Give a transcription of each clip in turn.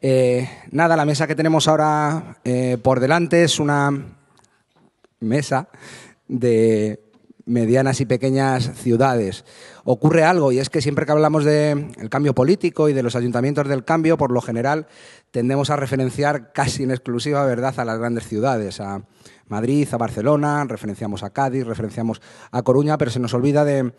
Eh, nada, la mesa que tenemos ahora eh, por delante es una mesa de medianas y pequeñas ciudades. Ocurre algo y es que siempre que hablamos del cambio político y de los ayuntamientos del cambio, por lo general tendemos a referenciar casi en exclusiva verdad a las grandes ciudades, a Madrid, a Barcelona, referenciamos a Cádiz, referenciamos a Coruña, pero se nos olvida de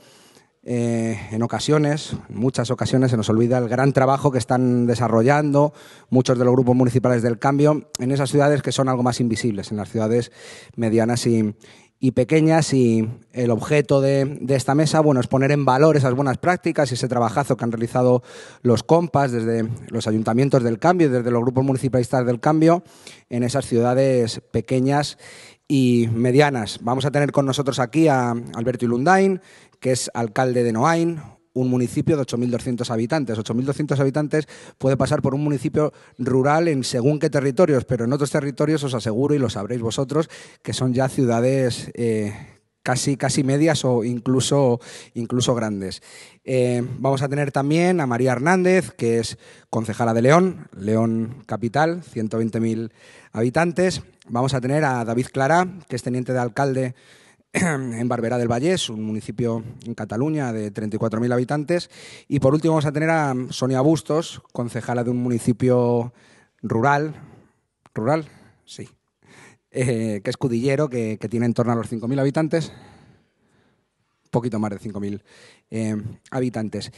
eh, en ocasiones, en muchas ocasiones, se nos olvida el gran trabajo que están desarrollando muchos de los grupos municipales del cambio en esas ciudades que son algo más invisibles, en las ciudades medianas y, pequeñas y el objeto de, esta mesa bueno, es poner en valor esas buenas prácticas y ese trabajazo que han realizado los compas desde los ayuntamientos del cambio y desde los grupos municipalistas del cambio en esas ciudades pequeñas y medianas. Vamos a tener con nosotros aquí a Alberto Ilundain, que es alcalde de Noain, un municipio de 8.200 habitantes. 8.200 habitantes puede pasar por un municipio rural en según qué territorios, pero en otros territorios os aseguro, y lo sabréis vosotros, que son ya ciudades eh, casi, casi medias o incluso, incluso grandes. Eh, vamos a tener también a María Hernández, que es concejala de León, León Capital, 120.000 habitantes. Vamos a tener a David Clara, que es teniente de alcalde en Barbera del Vallés, un municipio en Cataluña de 34.000 habitantes. Y por último vamos a tener a Sonia Bustos, concejala de un municipio rural, rural, sí, eh, que es Cudillero, que, tiene en torno a los 5.000 habitantes, poquito más de 5.000 eh, habitantes.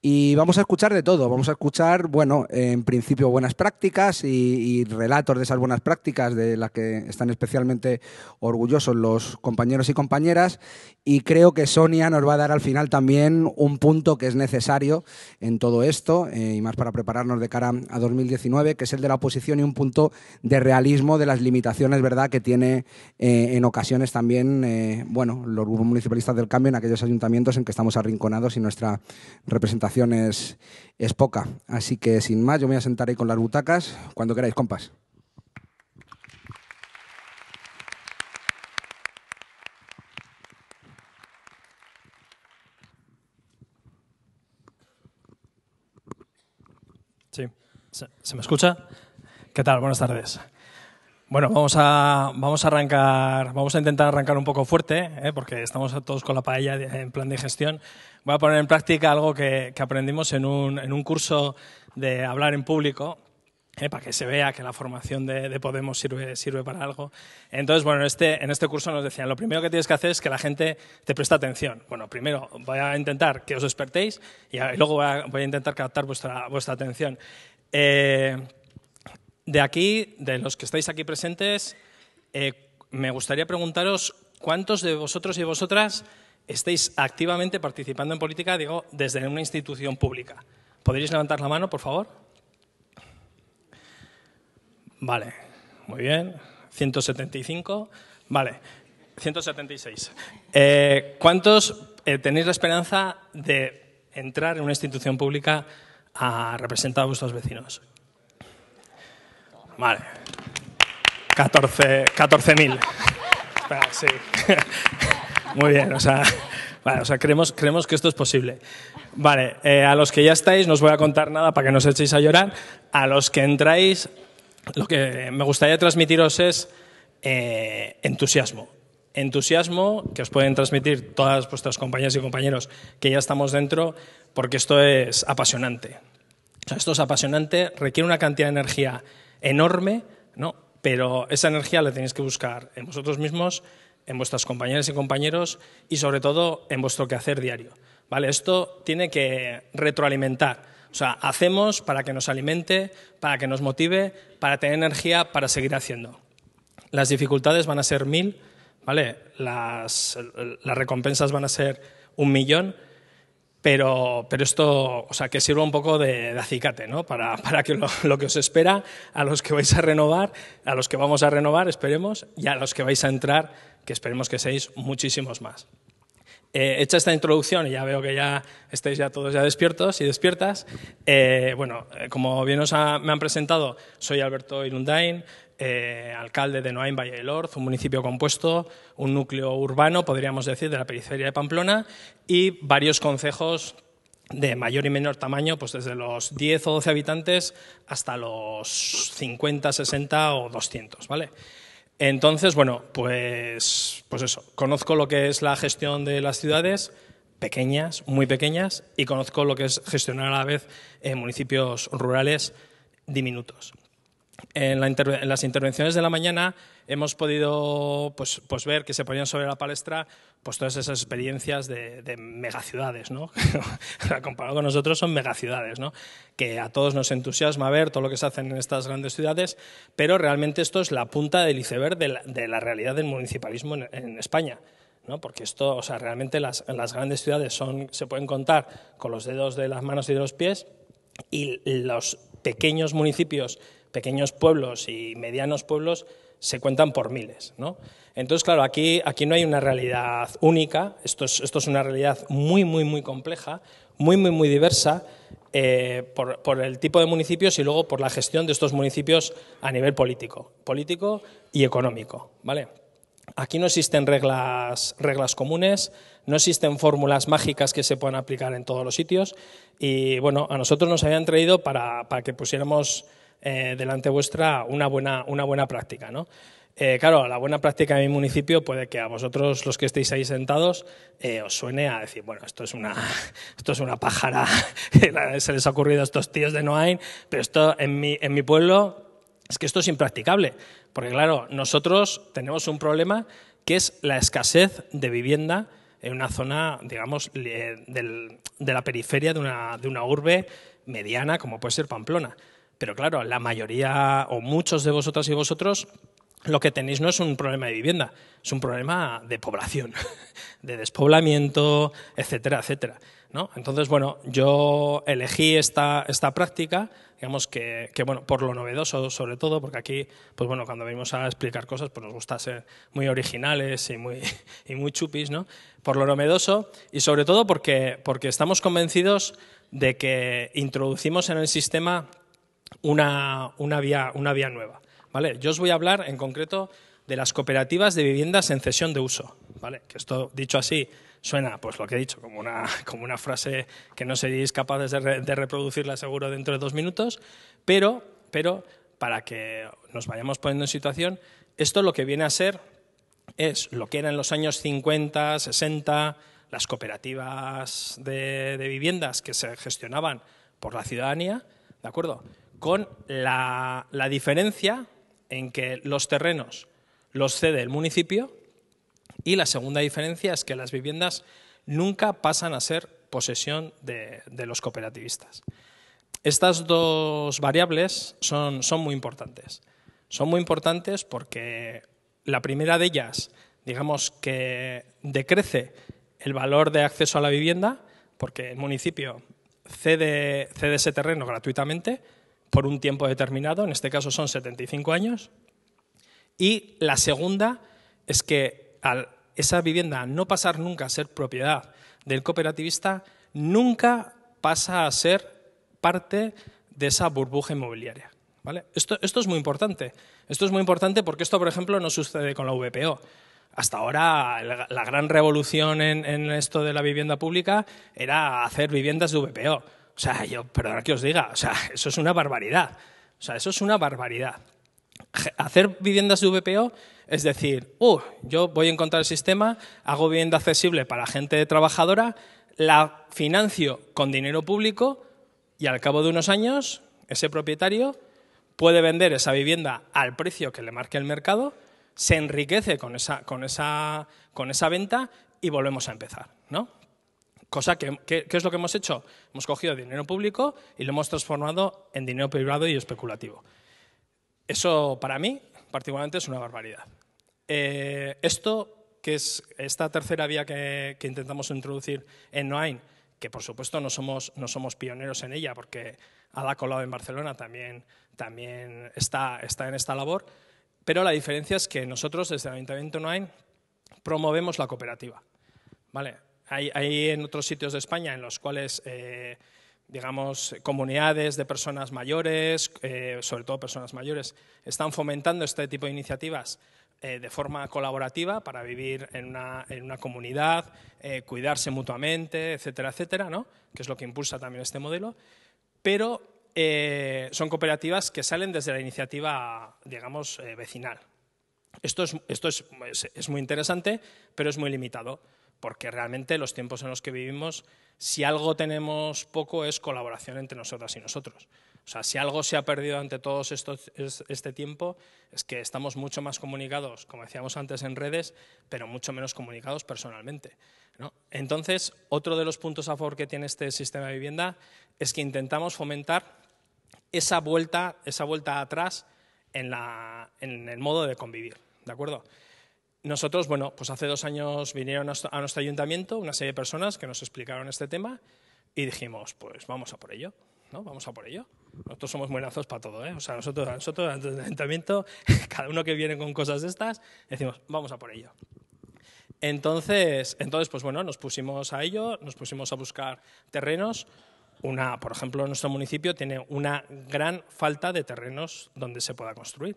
Y vamos a escuchar de todo, vamos a escuchar, bueno, en principio buenas prácticas y, relatos de esas buenas prácticas de las que están especialmente orgullosos los compañeros y compañeras. Y creo que Sonia nos va a dar al final también un punto que es necesario en todo esto, eh, y más para prepararnos de cara a 2019, que es el de la oposición y un punto de realismo de las limitaciones, ¿verdad?, que tiene eh, en ocasiones también, eh, bueno, los grupos municipalistas del cambio en aquellos ayuntamientos en que estamos arrinconados y nuestra representación es, es poca. Así que sin más, yo me voy a sentar ahí con las butacas cuando queráis, compas. Sí, ¿se, me escucha? ¿Qué tal? Buenas tardes. Bueno, vamos a, vamos a arrancar, vamos a intentar arrancar un poco fuerte, ¿eh? porque estamos todos con la paella en plan de gestión. Voy a poner en práctica algo que, aprendimos en un, en un, curso de hablar en público, ¿eh? para que se vea que la formación de, Podemos sirve, sirve para algo. Entonces, bueno, este, en este curso nos decían, lo primero que tienes que hacer es que la gente te preste atención. Bueno, primero voy a intentar que os despertéis y, luego voy a, intentar captar vuestra, vuestra atención. Eh, de aquí, de los que estáis aquí presentes, eh, me gustaría preguntaros cuántos de vosotros y vosotras estáis activamente participando en política, digo, desde una institución pública. ¿Podríais levantar la mano, por favor? Vale, muy bien. 175. Vale, 176. Eh, ¿Cuántos eh, tenéis la esperanza de entrar en una institución pública a representar a vuestros vecinos? Vale. 14.000. 14 sí. Muy bien, o sea, o sea creemos, creemos que esto es posible. Vale, eh, a los que ya estáis no os voy a contar nada para que no os echéis a llorar. A los que entráis, lo que me gustaría transmitiros es eh, entusiasmo. Entusiasmo que os pueden transmitir todas vuestras compañeras y compañeros que ya estamos dentro, porque esto es apasionante. esto es apasionante, requiere una cantidad de energía enorme, ¿no? pero esa energía la tenéis que buscar en vosotros mismos, en vuestras compañeras y compañeros y sobre todo en vuestro quehacer diario. ¿vale? Esto tiene que retroalimentar. O sea, hacemos para que nos alimente, para que nos motive, para tener energía para seguir haciendo. Las dificultades van a ser mil, ¿vale? las recompensas van a ser un millón pero, pero esto, o sea, que sirva un poco de, acicate, ¿no? Para, que lo, que os espera a los que vais a renovar, a los que vamos a renovar, esperemos, y a los que vais a entrar, que esperemos que seáis muchísimos más. Eh, hecha esta introducción, y ya veo que ya estáis ya todos ya despiertos y despiertas, eh, bueno, eh, como bien me han presentado, soy Alberto Irundain, eh, alcalde de Noain Valle del Orz, un municipio compuesto, un núcleo urbano, podríamos decir, de la periferia de Pamplona, y varios concejos de mayor y menor tamaño, pues desde los 10 o 12 habitantes hasta los 50, 60 o 200, ¿vale? Entonces, bueno, pues, pues, eso, conozco lo que es la gestión de las ciudades, pequeñas, muy pequeñas, y conozco lo que es gestionar a la vez eh, municipios rurales diminutos en, las intervenciones de la mañana hemos podido pues, pues, ver que se ponían sobre la palestra pues todas esas experiencias de, de megaciudades, Comparado con nosotros son megaciudades, Que a todos nos entusiasma ver todo lo que se hace en estas grandes ciudades, pero realmente esto es la punta del iceberg de la, realidad del municipalismo en, España. Porque esto, o sea, realmente las, grandes ciudades se pueden contar con los dedos de las manos y de los pies y los pequeños municipios pequeños pueblos y medianos pueblos se cuentan por miles. ¿no? Entonces, claro, aquí, aquí no hay una realidad única, esto es, esto es una realidad muy, muy, muy compleja, muy, muy, muy diversa eh, por, por, el tipo de municipios y luego por la gestión de estos municipios a nivel político, político y económico. ¿vale? Aquí no existen reglas, reglas comunes, no existen fórmulas mágicas que se puedan aplicar en todos los sitios y bueno, a nosotros nos habían traído para, para que pusiéramos eh, delante vuestra una buena, una buena práctica. ¿no? Eh, claro, la buena práctica de mi municipio puede que a vosotros los que estéis ahí sentados eh, os suene a decir, bueno, esto es una, esto es una pájara, se les ha ocurrido a estos tíos de Noain, pero esto en mi, pueblo es que esto es impracticable, porque claro, nosotros tenemos un problema que es la escasez de vivienda en una zona, digamos, de la periferia de una urbe mediana como puede ser Pamplona. Pero claro, la mayoría o muchos de vosotras y vosotros lo que tenéis no es un problema de vivienda, es un problema de población, de despoblamiento, etcétera, etcétera. ¿no? Entonces, bueno, yo elegí esta, esta práctica, digamos que, bueno, por lo novedoso sobre todo, porque aquí, pues bueno, cuando venimos a explicar cosas, pues nos gusta ser muy originales y muy, y muy chupis, ¿no? Por lo novedoso y sobre todo porque, porque estamos convencidos de que introducimos en el sistema una, una, vía, una vía nueva. ¿vale? Yo os voy a hablar en concreto de las cooperativas de viviendas en cesión de uso. ¿vale? Que esto, dicho así, suena, pues lo que he dicho, como una, frase que no seréis capaces de, de reproducirla seguro dentro de dos minutos, pero, pero para que nos vayamos poniendo en situación, esto lo que viene a ser es lo que eran en los años 50, 60, las cooperativas de, de viviendas que se gestionaban por la ciudadanía, ¿de acuerdo? con la, diferencia en que los terrenos los cede el municipio y la segunda diferencia es que las viviendas nunca pasan a ser posesión de, los cooperativistas. Estas dos variables son, muy importantes. Son muy importantes porque la primera de ellas, digamos que decrece el valor de acceso a la vivienda, porque el municipio cede ese terreno gratuitamente, por un tiempo determinado, en este caso son 75 años, y la segunda es que esa vivienda no pasar nunca a ser propiedad del cooperativista, nunca pasa a ser parte de esa burbuja inmobiliaria. Esto, es muy importante. Esto es muy importante porque esto, por ejemplo, no sucede con la VPO. Hasta ahora la, gran revolución en, en, esto de la vivienda pública era hacer viviendas de VPO. O sea, yo, perdona que os diga, o sea, eso es una barbaridad. O sea, eso es una barbaridad. Hacer viviendas de VPO es decir, uh, yo voy a encontrar el sistema, hago vivienda accesible para gente trabajadora, la financio con dinero público y al cabo de unos años ese propietario puede vender esa vivienda al precio que le marque el mercado, se enriquece con esa, con esa, con esa venta y volvemos a empezar. ¿no? Cosa que, ¿qué es lo que hemos hecho? Hemos cogido dinero público y lo hemos transformado en dinero privado y especulativo. Eso para mí, particularmente, es una barbaridad. Eh, esto, que es esta tercera vía que, intentamos introducir en Noain, que por supuesto no somos, no somos pioneros en ella, porque Ada Colau en Barcelona también, también está, en esta labor, pero la diferencia es que nosotros desde el Ayuntamiento Noain promovemos la cooperativa. ¿Vale? Hay, en otros sitios de España en los cuales, eh, digamos, comunidades de personas mayores, eh, sobre todo personas mayores, están fomentando este tipo de iniciativas eh, de forma colaborativa para vivir en una, comunidad, cuidarse mutuamente, etcétera, etcétera, ¿no? que es lo que impulsa también este modelo. Pero son cooperativas que salen desde la iniciativa, digamos, vecinal. Esto, es muy interesante, pero es muy limitado porque realmente los tiempos en los que vivimos, si algo tenemos poco es colaboración entre nosotras y nosotros. O sea, si algo se ha perdido ante todo este tiempo, es que estamos mucho más comunicados, como decíamos antes, en redes, pero mucho menos comunicados personalmente. Entonces, otro de los puntos a favor que tiene este sistema de vivienda es que intentamos fomentar esa vuelta, esa vuelta atrás en, en el modo de convivir. ¿De acuerdo? nosotros, bueno, pues hace dos años vinieron a nuestro ayuntamiento una serie de personas que nos explicaron este tema y dijimos, pues vamos a por ello, ¿no? Vamos a por ello. Nosotros somos buenazos para todo, ¿eh? O sea, nosotros, nosotros, el ayuntamiento, cada uno que viene con cosas de estas, decimos, vamos a por ello. Entonces, entonces, pues bueno, nos pusimos a ello, nos pusimos a buscar terrenos. Una, por ejemplo, nuestro municipio tiene una gran falta de terrenos donde se pueda construir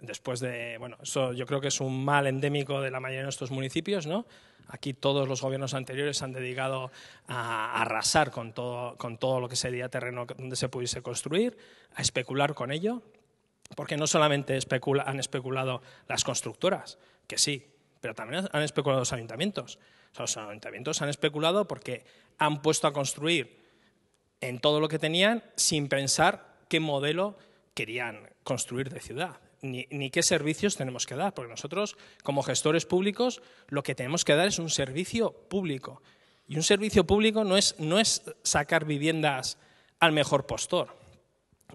después de, bueno, eso yo creo que es un mal endémico de la mayoría de nuestros municipios, ¿no? Aquí todos los gobiernos anteriores se han dedicado a arrasar con todo, con todo lo que sería terreno donde se pudiese construir, a especular con ello, porque no solamente han especulado las constructoras, que sí, pero también han especulado los ayuntamientos. los ayuntamientos han especulado porque han puesto a construir en todo lo que tenían sin pensar qué modelo querían construir de ciudad ni, qué servicios tenemos que dar, porque nosotros, como gestores públicos, lo que tenemos que dar es un servicio público. Y un servicio público no es, no es sacar viviendas al mejor postor.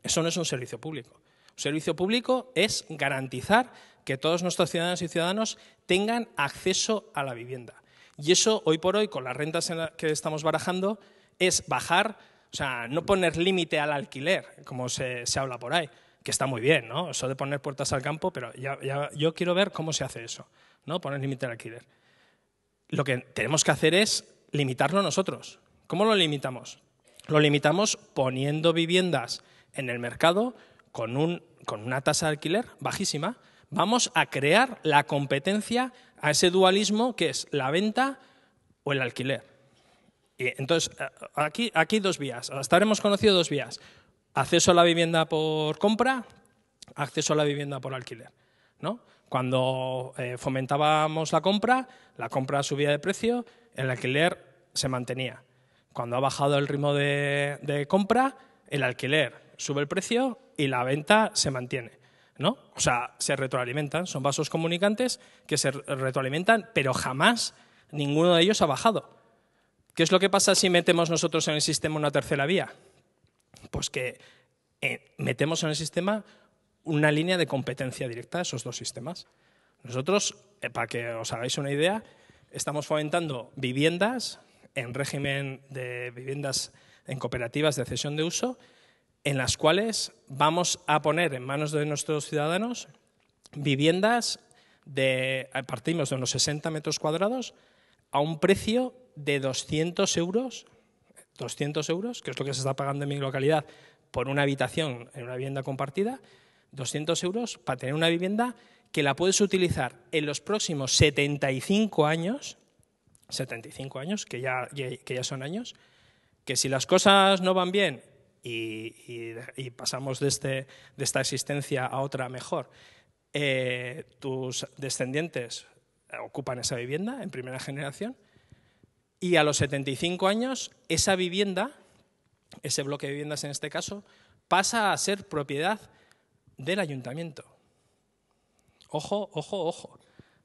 Eso no es un servicio público. Un servicio público es garantizar que todos nuestros ciudadanos y ciudadanos tengan acceso a la vivienda. Y eso, hoy por hoy, con las rentas que estamos barajando, es bajar, o sea, no poner límite al alquiler, como se, se habla por ahí que está muy bien, ¿no? Eso de poner puertas al campo, pero ya, yo quiero ver cómo se hace eso, ¿no? Poner límite al alquiler. Lo que tenemos que hacer es limitarlo nosotros. ¿Cómo lo limitamos? Lo limitamos poniendo viviendas en el mercado con, una tasa de alquiler bajísima. Vamos a crear la competencia a ese dualismo que es la venta o el alquiler. Y entonces, eh, aquí, aquí dos vías. Hasta hemos conocido dos vías acceso a la vivienda por compra, acceso a la vivienda por alquiler. Cuando eh, fomentábamos la compra, la compra subía de precio, el alquiler se mantenía. Cuando ha bajado el ritmo de, compra, el alquiler sube el precio y la venta se mantiene. O sea, se retroalimentan, son vasos comunicantes que se retroalimentan, pero jamás ninguno de ellos ha bajado. ¿Qué es lo que pasa si metemos nosotros en el sistema una tercera vía? pues que eh, metemos en el sistema una línea de competencia directa a esos dos sistemas. Nosotros, eh, para que os hagáis una idea, estamos fomentando viviendas en régimen de viviendas en cooperativas de cesión de uso, en las cuales vamos a poner en manos de nuestros ciudadanos viviendas de, eh, partimos de unos 60 metros cuadrados a un precio de 200 euros 200 euros, que es lo que se está pagando en mi localidad por una habitación en una vivienda compartida, 200 euros para tener una vivienda que la puedes utilizar en los próximos 75 años, 75 años, que ya, que ya son años, que si las cosas no van bien y, pasamos de, este, de esta existencia a otra mejor, eh, tus descendientes ocupan esa vivienda en primera generación y a los 75 años, esa vivienda, ese bloque de viviendas en este caso, pasa a ser propiedad del ayuntamiento. Ojo, ojo, ojo.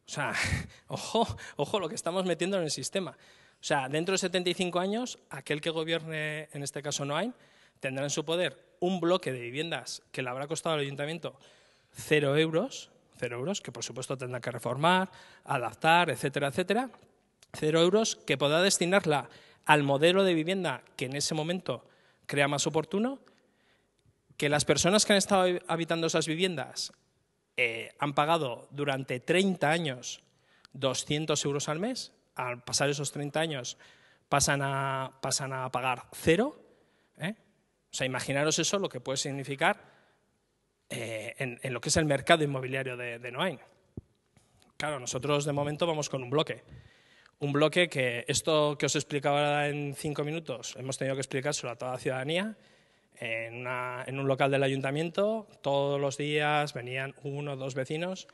O sea, ojo, ojo lo que estamos metiendo en el sistema. O sea, dentro de 75 años, aquel que gobierne, en este caso hay, tendrá en su poder un bloque de viviendas que le habrá costado al ayuntamiento cero euros, cero euros, que por supuesto tendrá que reformar, adaptar, etcétera, etcétera, cero euros que podrá destinarla al modelo de vivienda que en ese momento crea más oportuno, que las personas que han estado habitando esas viviendas eh, han pagado durante 30 años 200 euros al mes, al pasar esos 30 años pasan a, pagar cero. ¿eh? O sea, imaginaros eso lo que puede significar eh, en, lo que es el mercado inmobiliario de, de Noain. Claro, nosotros de momento vamos con un bloque. Un bloque que esto que os explicaba en cinco minutos, hemos tenido que explicar a toda la ciudadanía. En, un local del ayuntamiento, todos los días venían uno o dos vecinos.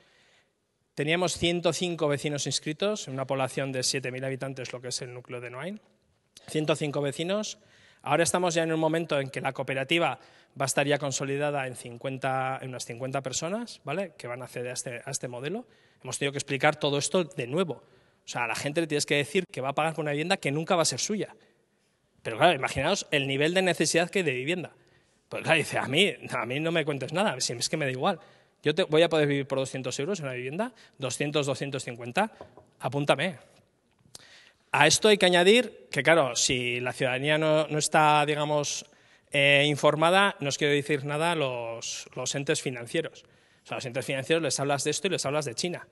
Teníamos 105 vecinos inscritos, en una población de 7.000 habitantes, lo que es el núcleo de Noain. 105 vecinos. Ahora estamos ya en un momento en que la cooperativa va a estar ya consolidada en, unas 50 personas ¿vale? que van a acceder este, a este modelo. Hemos tenido que explicar todo esto de nuevo. O sea, a la gente le tienes que decir que va a pagar por una vivienda que nunca va a ser suya. Pero claro, imaginaos el nivel de necesidad que hay de vivienda. Pues claro, dice, a mí, a mí no me cuentes nada, si es que me da igual. Yo te, voy a poder vivir por 200 euros en una vivienda, 200, 250, apúntame. A esto hay que añadir que, claro, si la ciudadanía no, está, digamos, eh, informada, no os quiero decir nada los, los entes financieros. O sea, a los entes financieros les hablas de esto y les hablas de China.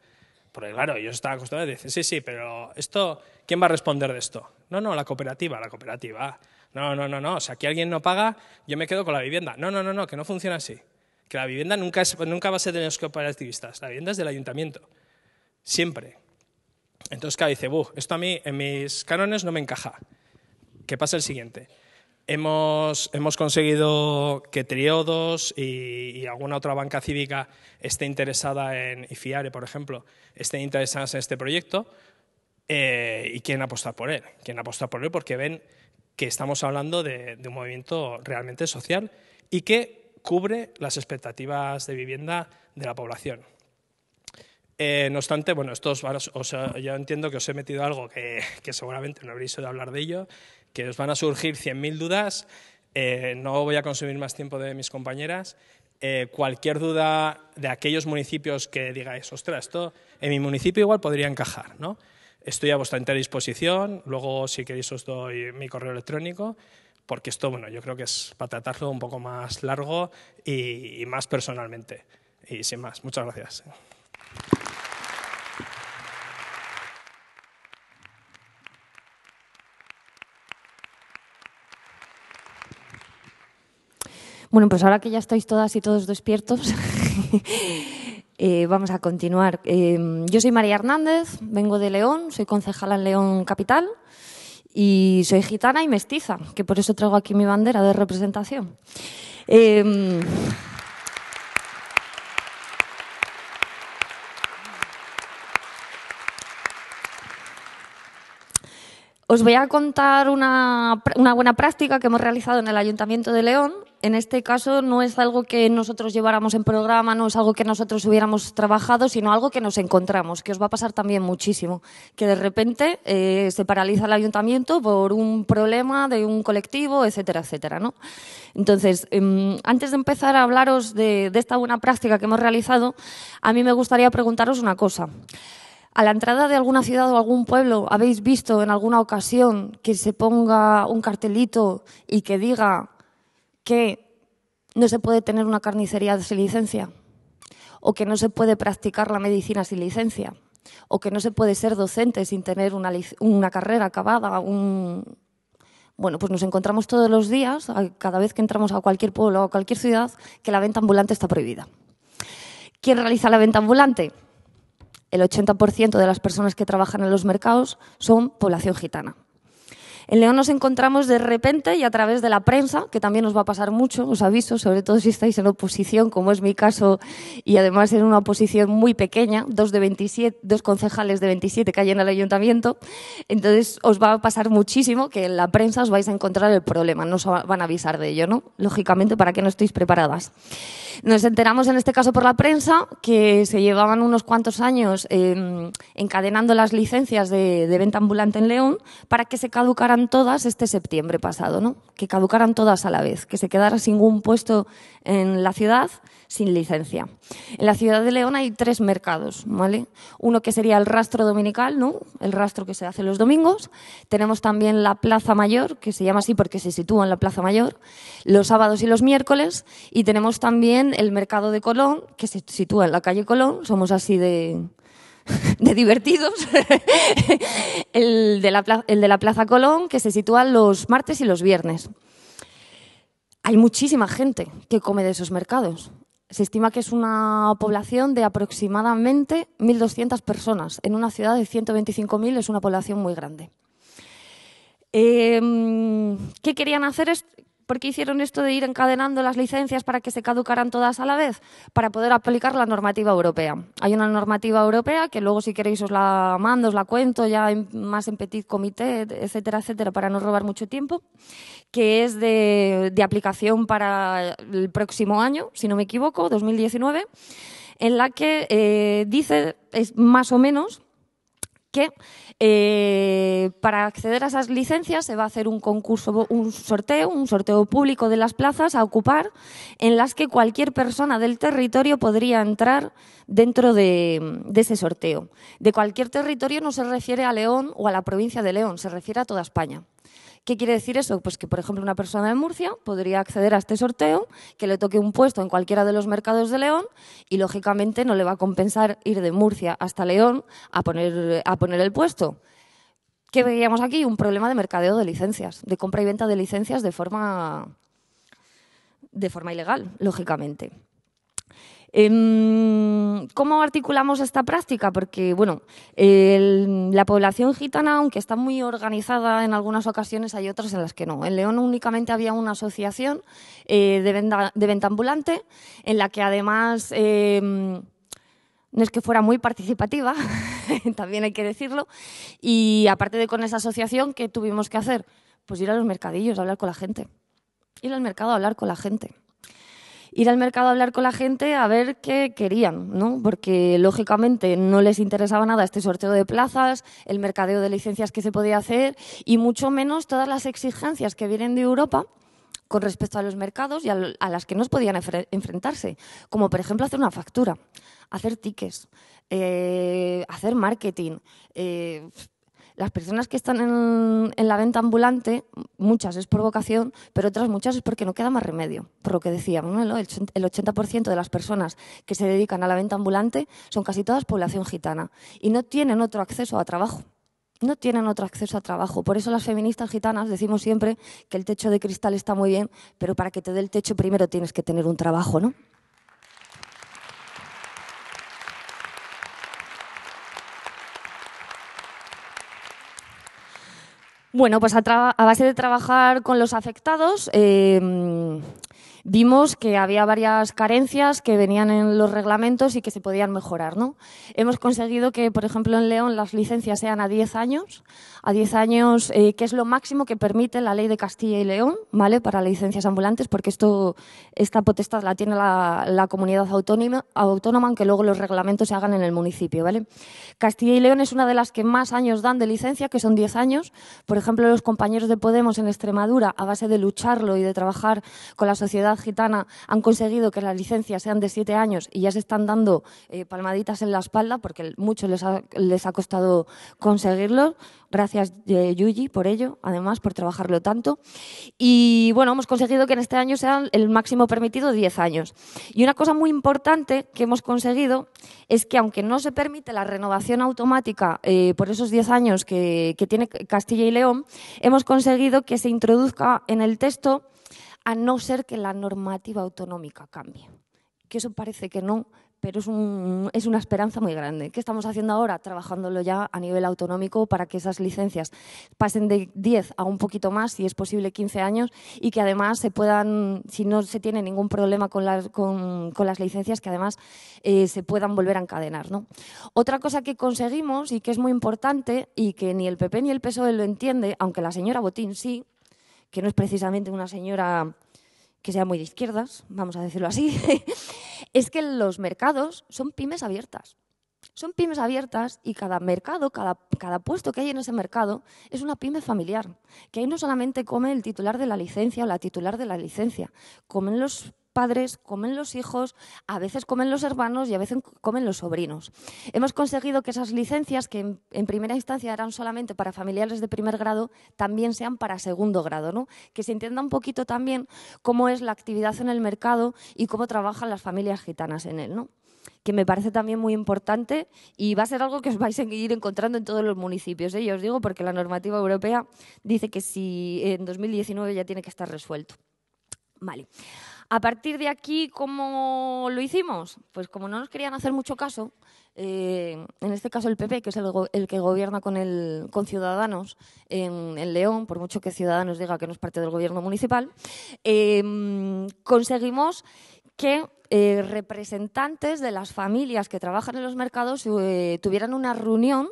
Porque claro, yo estaba acostumbrado y decir, sí, sí, pero esto, ¿quién va a responder de esto? No, no, la cooperativa, la cooperativa. No, no, no, no. O sea, aquí alguien no paga, yo me quedo con la vivienda. No, no, no, no, que no funciona así. Que la vivienda nunca, es, nunca va a ser de los cooperativistas. La vivienda es del ayuntamiento. Siempre. Entonces, claro, dice, Buf, esto a mí en mis cánones no me encaja. ¿Qué pasa el siguiente. Hemos, conseguido que Triodos y, alguna otra banca cívica esté interesada en, y por ejemplo, estén interesadas en este proyecto eh, y quieren apostar por él. Quieren apostar por él porque ven que estamos hablando de un movimiento realmente social y que cubre las expectativas de vivienda de la población. Eh, no obstante, bueno, estos, os, yo entiendo que os he metido algo que, seguramente no habréis oído hablar de ello, que os van a surgir 100.000 dudas. Eh, no voy a consumir más tiempo de mis compañeras. Eh, cualquier duda de aquellos municipios que digáis, ostras, esto en mi municipio igual podría encajar, ¿no? Estoy a vuestra entera disposición. Luego, si queréis, os doy mi correo electrónico porque esto, bueno, yo creo que es para tratarlo un poco más largo y más personalmente. Y sin más, muchas gracias. Bueno, pues ahora que ya estáis todas y todos despiertos, eh, vamos a continuar. Em, yo soy María Hernández, vengo de León, soy concejala en León Capital y soy gitana y mestiza, que por eso traigo aquí mi bandera de representación. Em, os voy a contar una, buena práctica que hemos realizado en el Ayuntamiento de León en este caso no es algo que nosotros lleváramos en programa, no es algo que nosotros hubiéramos trabajado, sino algo que nos encontramos, que os va a pasar también muchísimo, que de repente eh, se paraliza el ayuntamiento por un problema de un colectivo, etcétera, etcétera. ¿no? Entonces, em, antes de empezar a hablaros de esta buena práctica que hemos realizado, a mí me gustaría preguntaros una cosa. ¿A la entrada de alguna ciudad o algún pueblo habéis visto en alguna ocasión que se ponga un cartelito y que diga que no se puede tener una carnicería sin licencia, o que no se puede practicar la medicina sin licencia, o que no se puede ser docente sin tener una, carrera acabada, bueno, pues nos encontramos todos los días, cada vez que entramos a cualquier pueblo o a cualquier ciudad, que la venta ambulante está prohibida. ¿Quién realiza la venta ambulante? El 80% de las personas que trabajan en los mercados son población gitana. En León nos encontramos de repente y a través de la prensa, que también nos va a pasar mucho, os aviso, sobre todo si estáis en oposición, como es mi caso, y además en una oposición muy pequeña, dos, de 27, dos concejales de 27 que hay en el ayuntamiento. Entonces os va a pasar muchísimo que en la prensa os vais a encontrar el problema, no os van a avisar de ello, ¿no? Lógicamente, para que no estéis preparadas. Nos enteramos en este caso por la prensa que se llevaban unos cuantos años em, encadenando las licencias de, de venta ambulante en León para que se caducaran todas este septiembre pasado, ¿no? Que caducaran todas a la vez, que se quedara sin un puesto en la ciudad sin licencia. En la ciudad de León hay tres mercados, ¿vale? Uno que sería el rastro dominical, ¿no? El rastro que se hace los domingos. Tenemos también la Plaza Mayor, que se llama así porque se sitúa en la Plaza Mayor, los sábados y los miércoles. Y tenemos también el mercado de Colón, que se sitúa en la calle Colón. Somos así de, de divertidos, el, de la, Plaza Colón, que se sitúa los martes y los viernes. Hay muchísima gente que come de esos mercados. Se estima que es una población de aproximadamente 1.200 personas. En una ciudad de 125.000 es una población muy grande. Em, ¿Qué querían hacer? ¿Por qué hicieron esto de ir encadenando las licencias para que se caducaran todas a la vez? Para poder aplicar la normativa europea. Hay una normativa europea que luego si queréis os la mando, os la cuento ya más en petit comité, etcétera, etcétera, para no robar mucho tiempo, que es de, aplicación para el próximo año, si no me equivoco, 2019, en la que eh, dice es más o menos que eh, para acceder a esas licencias se va a hacer un concurso, un sorteo, un sorteo público de las plazas a ocupar, en las que cualquier persona del territorio podría entrar dentro de, de ese sorteo. De cualquier territorio no se refiere a León o a la provincia de León, se refiere a toda España. ¿Qué quiere decir eso? Pues que, por ejemplo, una persona de Murcia podría acceder a este sorteo, que le toque un puesto en cualquiera de los mercados de León y, lógicamente, no le va a compensar ir de Murcia hasta León a poner, a poner el puesto. ¿Qué veíamos aquí? Un problema de mercadeo de licencias, de compra y venta de licencias de forma, de forma ilegal, lógicamente. Em, ¿Cómo articulamos esta práctica? Porque, bueno, la población gitana, aunque está muy organizada en algunas ocasiones, hay otras en las que no. En León únicamente había una asociación eh, de, venta, ambulante, en la que además... Em, no es que fuera muy participativa, también hay que decirlo, y aparte de con esa asociación, ¿qué tuvimos que hacer? Pues ir a los mercadillos hablar con la gente, ir al mercado a hablar con la gente ir al mercado a hablar con la gente a ver qué querían, ¿no? Porque lógicamente no les interesaba nada este sorteo de plazas, el mercadeo de licencias que se podía hacer y mucho menos todas las exigencias que vienen de Europa con respecto a los mercados y a, las que no podían enfrentarse, como por ejemplo hacer una factura, hacer tickets, eh, hacer marketing, eh, las personas que están en, la venta ambulante, muchas es por vocación, pero otras muchas es porque no queda más remedio. Por lo que decíamos, el 80% de las personas que se dedican a la venta ambulante son casi todas población gitana y no tienen otro acceso a trabajo no tienen otro acceso a trabajo. Por eso las feministas gitanas decimos siempre que el techo de cristal está muy bien, pero para que te dé el techo primero tienes que tener un trabajo, ¿no? Bueno, pues a, base de trabajar con los afectados, em, vimos que había varias carencias que venían en los reglamentos y que se podían mejorar. ¿no? Hemos conseguido que, por ejemplo, en León las licencias sean a 10 años, a 10 años, eh, que es lo máximo que permite la ley de Castilla y León ¿vale? para licencias ambulantes, porque esto, esta potestad la tiene la, comunidad autónoma, autónoma, aunque luego los reglamentos se hagan en el municipio. ¿vale? Castilla y León es una de las que más años dan de licencia, que son 10 años. Por ejemplo, los compañeros de Podemos en Extremadura, a base de lucharlo y de trabajar con la sociedad gitana, han conseguido que las licencias sean de 7 años y ya se están dando eh, palmaditas en la espalda porque mucho les les ha costado conseguirlo. Gracias, eh, Yuji, por ello, además, por trabajarlo tanto. Y bueno, hemos conseguido que en este año sea el máximo permitido 10 años. Y una cosa muy importante que hemos conseguido es que, aunque no se permite la renovación automática eh, por esos 10 años que, que tiene Castilla y León, hemos conseguido que se introduzca en el texto a no ser que la normativa autonómica cambie. Que eso parece que no, pero es, una esperanza muy grande. ¿Qué estamos haciendo ahora? Trabajándolo ya a nivel autonómico para que esas licencias pasen de 10 a un poquito más, si es posible 15 años, y que además se puedan, si no se tiene ningún problema con las, licencias, que además eh, se puedan volver a encadenar. Otra cosa que conseguimos y que es muy importante y que ni el PP ni el PSOE lo entiende, aunque la señora Botín sí, que no es precisamente una señora que sea muy de izquierdas, vamos a decirlo así, es que los mercados son pymes abiertas. Son pymes abiertas y cada mercado, cada, cada puesto que hay en ese mercado es una pyme familiar, que ahí no solamente come el titular de la licencia o la titular de la licencia, comen los padres, comen los hijos, a veces comen los hermanos y a veces comen los sobrinos. Hemos conseguido que esas licencias, que en, primera instancia eran solamente para familiares de primer grado, también sean para segundo grado, ¿no? que se entienda un poquito también cómo es la actividad en el mercado y cómo trabajan las familias gitanas en él. ¿no? que me parece también muy importante y va a ser algo que os vais a ir encontrando en todos los municipios. ¿eh? Yo os digo porque la normativa europea dice que si en 2019 ya tiene que estar resuelto. Vale. A partir de aquí, ¿cómo lo hicimos? Pues como no nos querían hacer mucho caso, eh, en este caso el PP, que es el, que gobierna con, el, con Ciudadanos en, León, por mucho que Ciudadanos diga que no es parte del gobierno municipal, eh, conseguimos que eh, representantes de las familias que trabajan en los mercados eh, tuvieran una reunión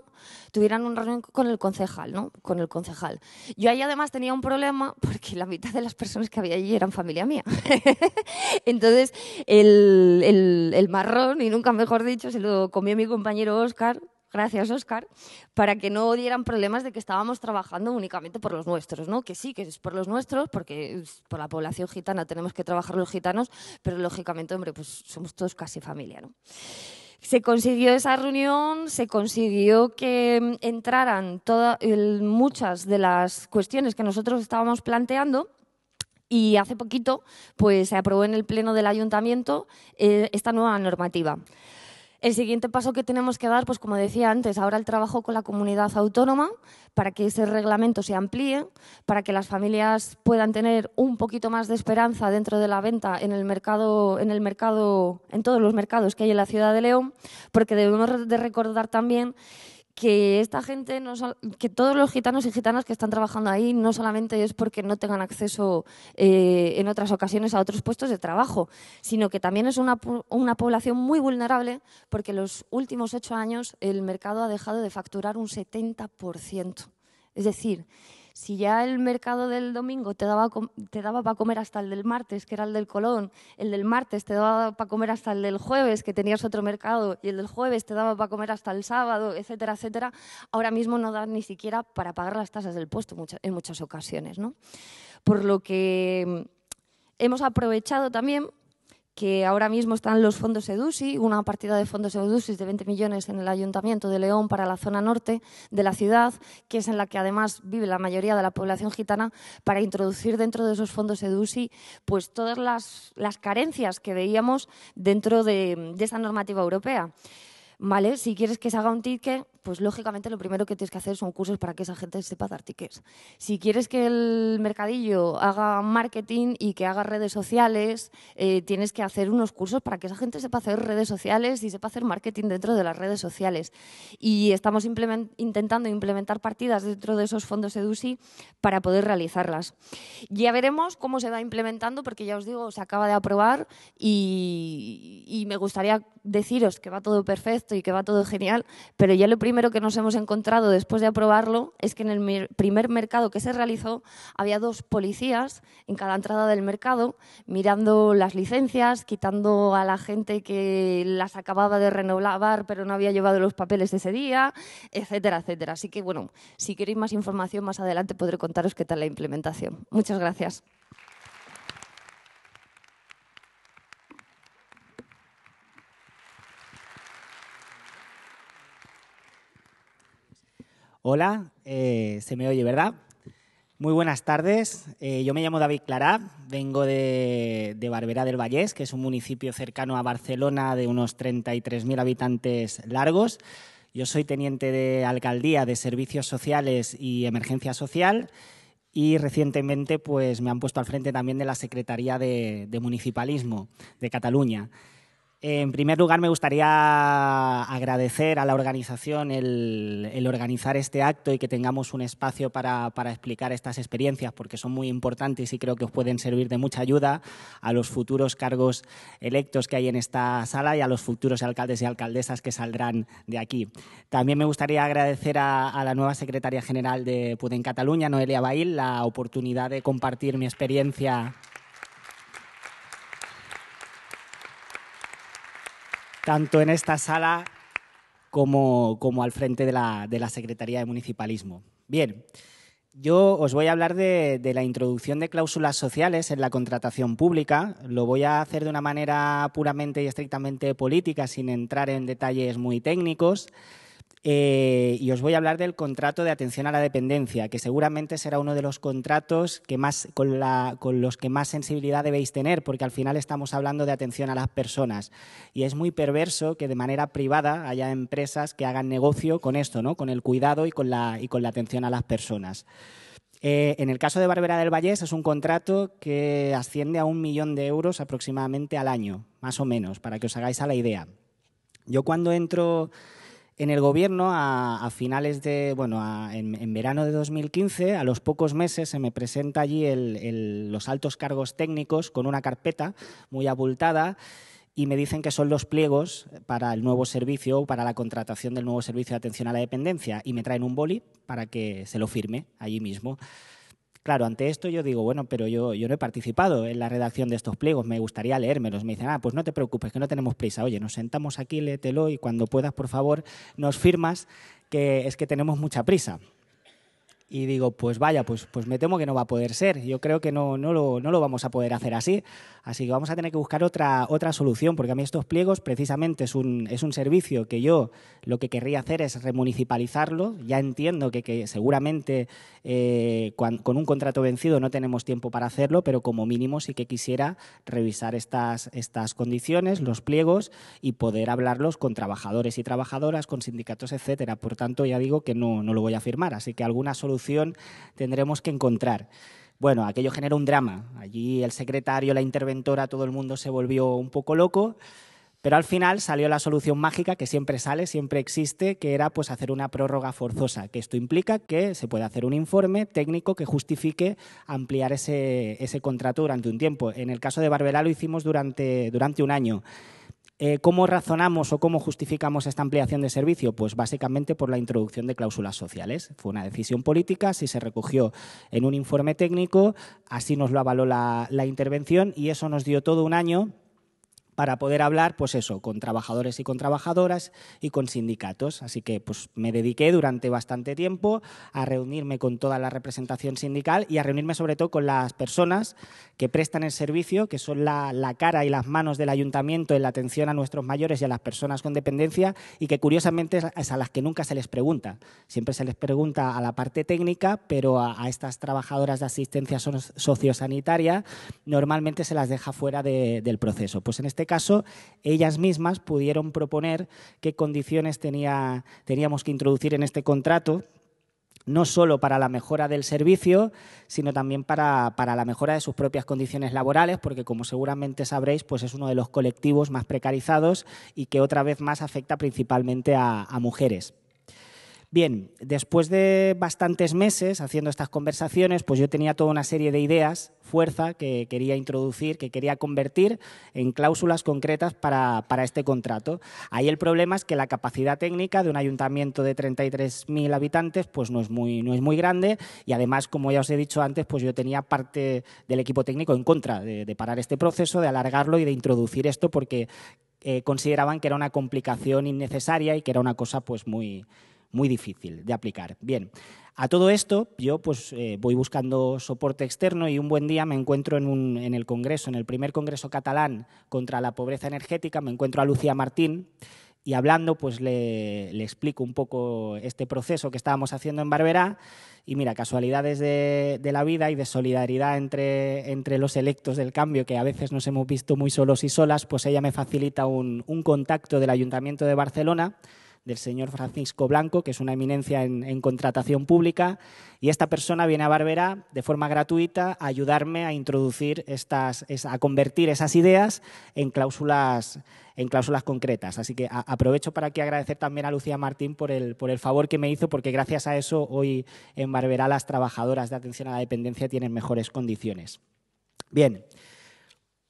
tuvieran una reunión con el concejal, ¿no? Con el concejal. Yo ahí además tenía un problema porque la mitad de las personas que había allí eran familia mía. Entonces, el, el, marrón, y nunca mejor dicho, se lo comió mi compañero Oscar, gracias Oscar, para que no dieran problemas de que estábamos trabajando únicamente por los nuestros, ¿no? Que sí, que es por los nuestros, porque por la población gitana tenemos que trabajar los gitanos, pero lógicamente, hombre, pues somos todos casi familia, ¿no? Se consiguió esa reunión, se consiguió que entraran muchas de las cuestiones que nosotros estábamos planteando y hace poquito pues, se aprobó en el Pleno del Ayuntamiento eh, esta nueva normativa. El siguiente paso que tenemos que dar, pues como decía antes, ahora el trabajo con la comunidad autónoma para que ese reglamento se amplíe, para que las familias puedan tener un poquito más de esperanza dentro de la venta en el mercado, en el mercado, en todos los mercados que hay en la ciudad de León, porque debemos de recordar también que esta gente, no, que todos los gitanos y gitanas que están trabajando ahí, no solamente es porque no tengan acceso eh, en otras ocasiones a otros puestos de trabajo, sino que también es una, una población muy vulnerable porque en los últimos ocho años el mercado ha dejado de facturar un 70%. Es decir, si ya el mercado del domingo te daba, te daba para comer hasta el del martes, que era el del Colón, el del martes te daba para comer hasta el del jueves, que tenías otro mercado, y el del jueves te daba para comer hasta el sábado, etcétera, etcétera, ahora mismo no dan ni siquiera para pagar las tasas del puesto en muchas ocasiones. ¿no? Por lo que mm, hemos aprovechado también que ahora mismo están los fondos EDUSI, una partida de fondos EDUSI de 20 millones en el Ayuntamiento de León para la zona norte de la ciudad, que es en la que además vive la mayoría de la población gitana, para introducir dentro de esos fondos EDUSI pues, todas las, las carencias que veíamos dentro de, esa normativa europea. ¿Vale? Si quieres que se haga un ticket, pues lógicamente lo primero que tienes que hacer son cursos para que esa gente sepa dar tickets. Si quieres que el mercadillo haga marketing y que haga redes sociales, eh, tienes que hacer unos cursos para que esa gente sepa hacer redes sociales y sepa hacer marketing dentro de las redes sociales. Y estamos intentando implementar partidas dentro de esos fondos EDUSI para poder realizarlas. Ya veremos cómo se va implementando, porque ya os digo, se acaba de aprobar y, y me gustaría deciros que va todo perfecto y que va todo genial, pero ya lo primero primero que nos hemos encontrado después de aprobarlo es que en el primer mercado que se realizó había dos policías en cada entrada del mercado mirando las licencias, quitando a la gente que las acababa de renovar pero no había llevado los papeles ese día, etcétera, etcétera. Así que bueno, si queréis más información más adelante podré contaros qué tal la implementación. Muchas gracias. Hola, eh, se me oye, ¿verdad? Muy buenas tardes. Eh, yo me llamo David Clará, vengo de, de, del Vallés, que es un municipio cercano a Barcelona de unos 33.000 habitantes largos. Yo soy teniente de alcaldía de Servicios Sociales y Emergencia Social y recientemente pues, me han puesto al frente también de la Secretaría de Municipalismo de Cataluña. En primer lugar, me gustaría agradecer a la organización el, organizar este acto y que tengamos un espacio para, explicar estas experiencias, porque son muy importantes y creo que os pueden servir de mucha ayuda a los futuros cargos electos que hay en esta sala y a los futuros alcaldes y alcaldesas que saldrán de aquí. También me gustaría agradecer a, a la nueva secretaria general de en Cataluña, Noelia Bail, la oportunidad de compartir mi experiencia tanto en esta sala como, al frente de la, Secretaría de Municipalismo. Bien, yo os voy a hablar de, la introducción de cláusulas sociales en la contratación pública. Lo voy a hacer de una manera puramente y estrictamente política, sin entrar en detalles muy técnicos. Eh, y os voy a hablar del contrato de atención a la dependencia, que seguramente será uno de los contratos con, los que más sensibilidad debéis tener, porque al final estamos hablando de atención a las personas. Y es muy perverso que de manera privada haya empresas que hagan negocio con esto, ¿no? con el cuidado y con la, atención a las personas. Eh, en el caso de Barbera del Vallés es un contrato que asciende a un millón de euros aproximadamente al año, más o menos, para que os hagáis a la idea. Yo cuando entro en el gobierno a, finales de, bueno, en, verano de 2015, a los pocos meses, se me presenta allí los altos cargos técnicos con una carpeta muy abultada y me dicen que son los pliegos para el nuevo servicio o para la contratación del nuevo servicio de atención a la dependencia y me traen un boli para que se lo firme allí mismo. Claro, ante esto yo digo, bueno, pero yo, no he participado en la redacción de estos pliegos, me gustaría leérmelos. Me dicen, ah, pues no te preocupes, que no tenemos prisa. Oye, nos sentamos aquí, léetelo y cuando puedas, por favor, nos firmas que es que tenemos mucha prisa y digo, pues vaya, pues, pues me temo que no va a poder ser. Yo creo que no, no, lo, no lo vamos a poder hacer así. Así que vamos a tener que buscar otra, otra solución, porque a mí estos pliegos precisamente es un, es un servicio que yo lo que querría hacer es remunicipalizarlo. Ya entiendo que, seguramente eh, con, un contrato vencido no tenemos tiempo para hacerlo, pero como mínimo sí que quisiera revisar estas, estas condiciones, los pliegos, y poder hablarlos con trabajadores y trabajadoras, con sindicatos, etcétera. Por tanto, ya digo que no, no lo voy a firmar. Así que alguna solución solución tendremos que encontrar. Bueno, aquello generó un drama. Allí el secretario, la interventora, todo el mundo se volvió un poco loco, pero al final salió la solución mágica que siempre sale, siempre existe, que era pues hacer una prórroga forzosa, que esto implica que se puede hacer un informe técnico que justifique ampliar ese, ese contrato durante un tiempo. En el caso de Barberá lo hicimos durante, durante un año. Eh, ¿Cómo razonamos o cómo justificamos esta ampliación de servicio? Pues básicamente por la introducción de cláusulas sociales. Fue una decisión política, si se recogió en un informe técnico, así nos lo avaló la intervención y eso nos dio todo un año para poder hablar, pues eso, con trabajadores y con trabajadoras y con sindicatos. Así que pues me dediqué durante bastante tiempo a reunirme con toda la representación sindical y a reunirme sobre todo con las personas que prestan el servicio, que son la, cara y las manos del ayuntamiento en la atención a nuestros mayores y a las personas con dependencia y que curiosamente es a las que nunca se les pregunta. Siempre se les pregunta a la parte técnica, pero a, estas trabajadoras de asistencia sociosanitaria normalmente se las deja fuera del proceso. Pues en este caso, ellas mismas pudieron proponer qué condiciones teníamos que introducir en este contrato, no solo para la mejora del servicio, sino también para, la mejora de sus propias condiciones laborales, porque como seguramente sabréis, pues es uno de los colectivos más precarizados y que otra vez más afecta principalmente a mujeres. Bien, después de bastantes meses haciendo estas conversaciones, pues yo tenía toda una serie de ideas, fuerza, que quería introducir, que quería convertir en cláusulas concretas para, este contrato. Ahí el problema es que la capacidad técnica de un ayuntamiento de 33.000 habitantes pues no es, muy, grande y además, como ya os he dicho antes, pues yo tenía parte del equipo técnico en contra de, parar este proceso, de alargarlo y de introducir esto porque eh, consideraban que era una complicación innecesaria y que era una cosa pues muy muy difícil de aplicar. Bien, a todo esto yo pues eh, voy buscando soporte externo y un buen día me encuentro en, un, en el Congreso, en el primer Congreso catalán contra la pobreza energética, me encuentro a Lucía Martín y hablando, pues le, le, explico un poco este proceso que estábamos haciendo en Barberá. Y mira, casualidades de, de, la vida y de solidaridad entre, entre los electos del cambio, que a veces nos hemos visto muy solos y solas, pues ella me facilita un, un contacto del Ayuntamiento de Barcelona del señor Francisco Blanco, que es una eminencia en, contratación pública, y esta persona viene a Barberá de forma gratuita a ayudarme a introducir estas, a convertir esas ideas en cláusulas, en cláusulas concretas. Así que aprovecho para aquí agradecer también a Lucía Martín por el, por el favor que me hizo, porque gracias a eso hoy en Barbera las trabajadoras de atención a la dependencia tienen mejores condiciones. Bien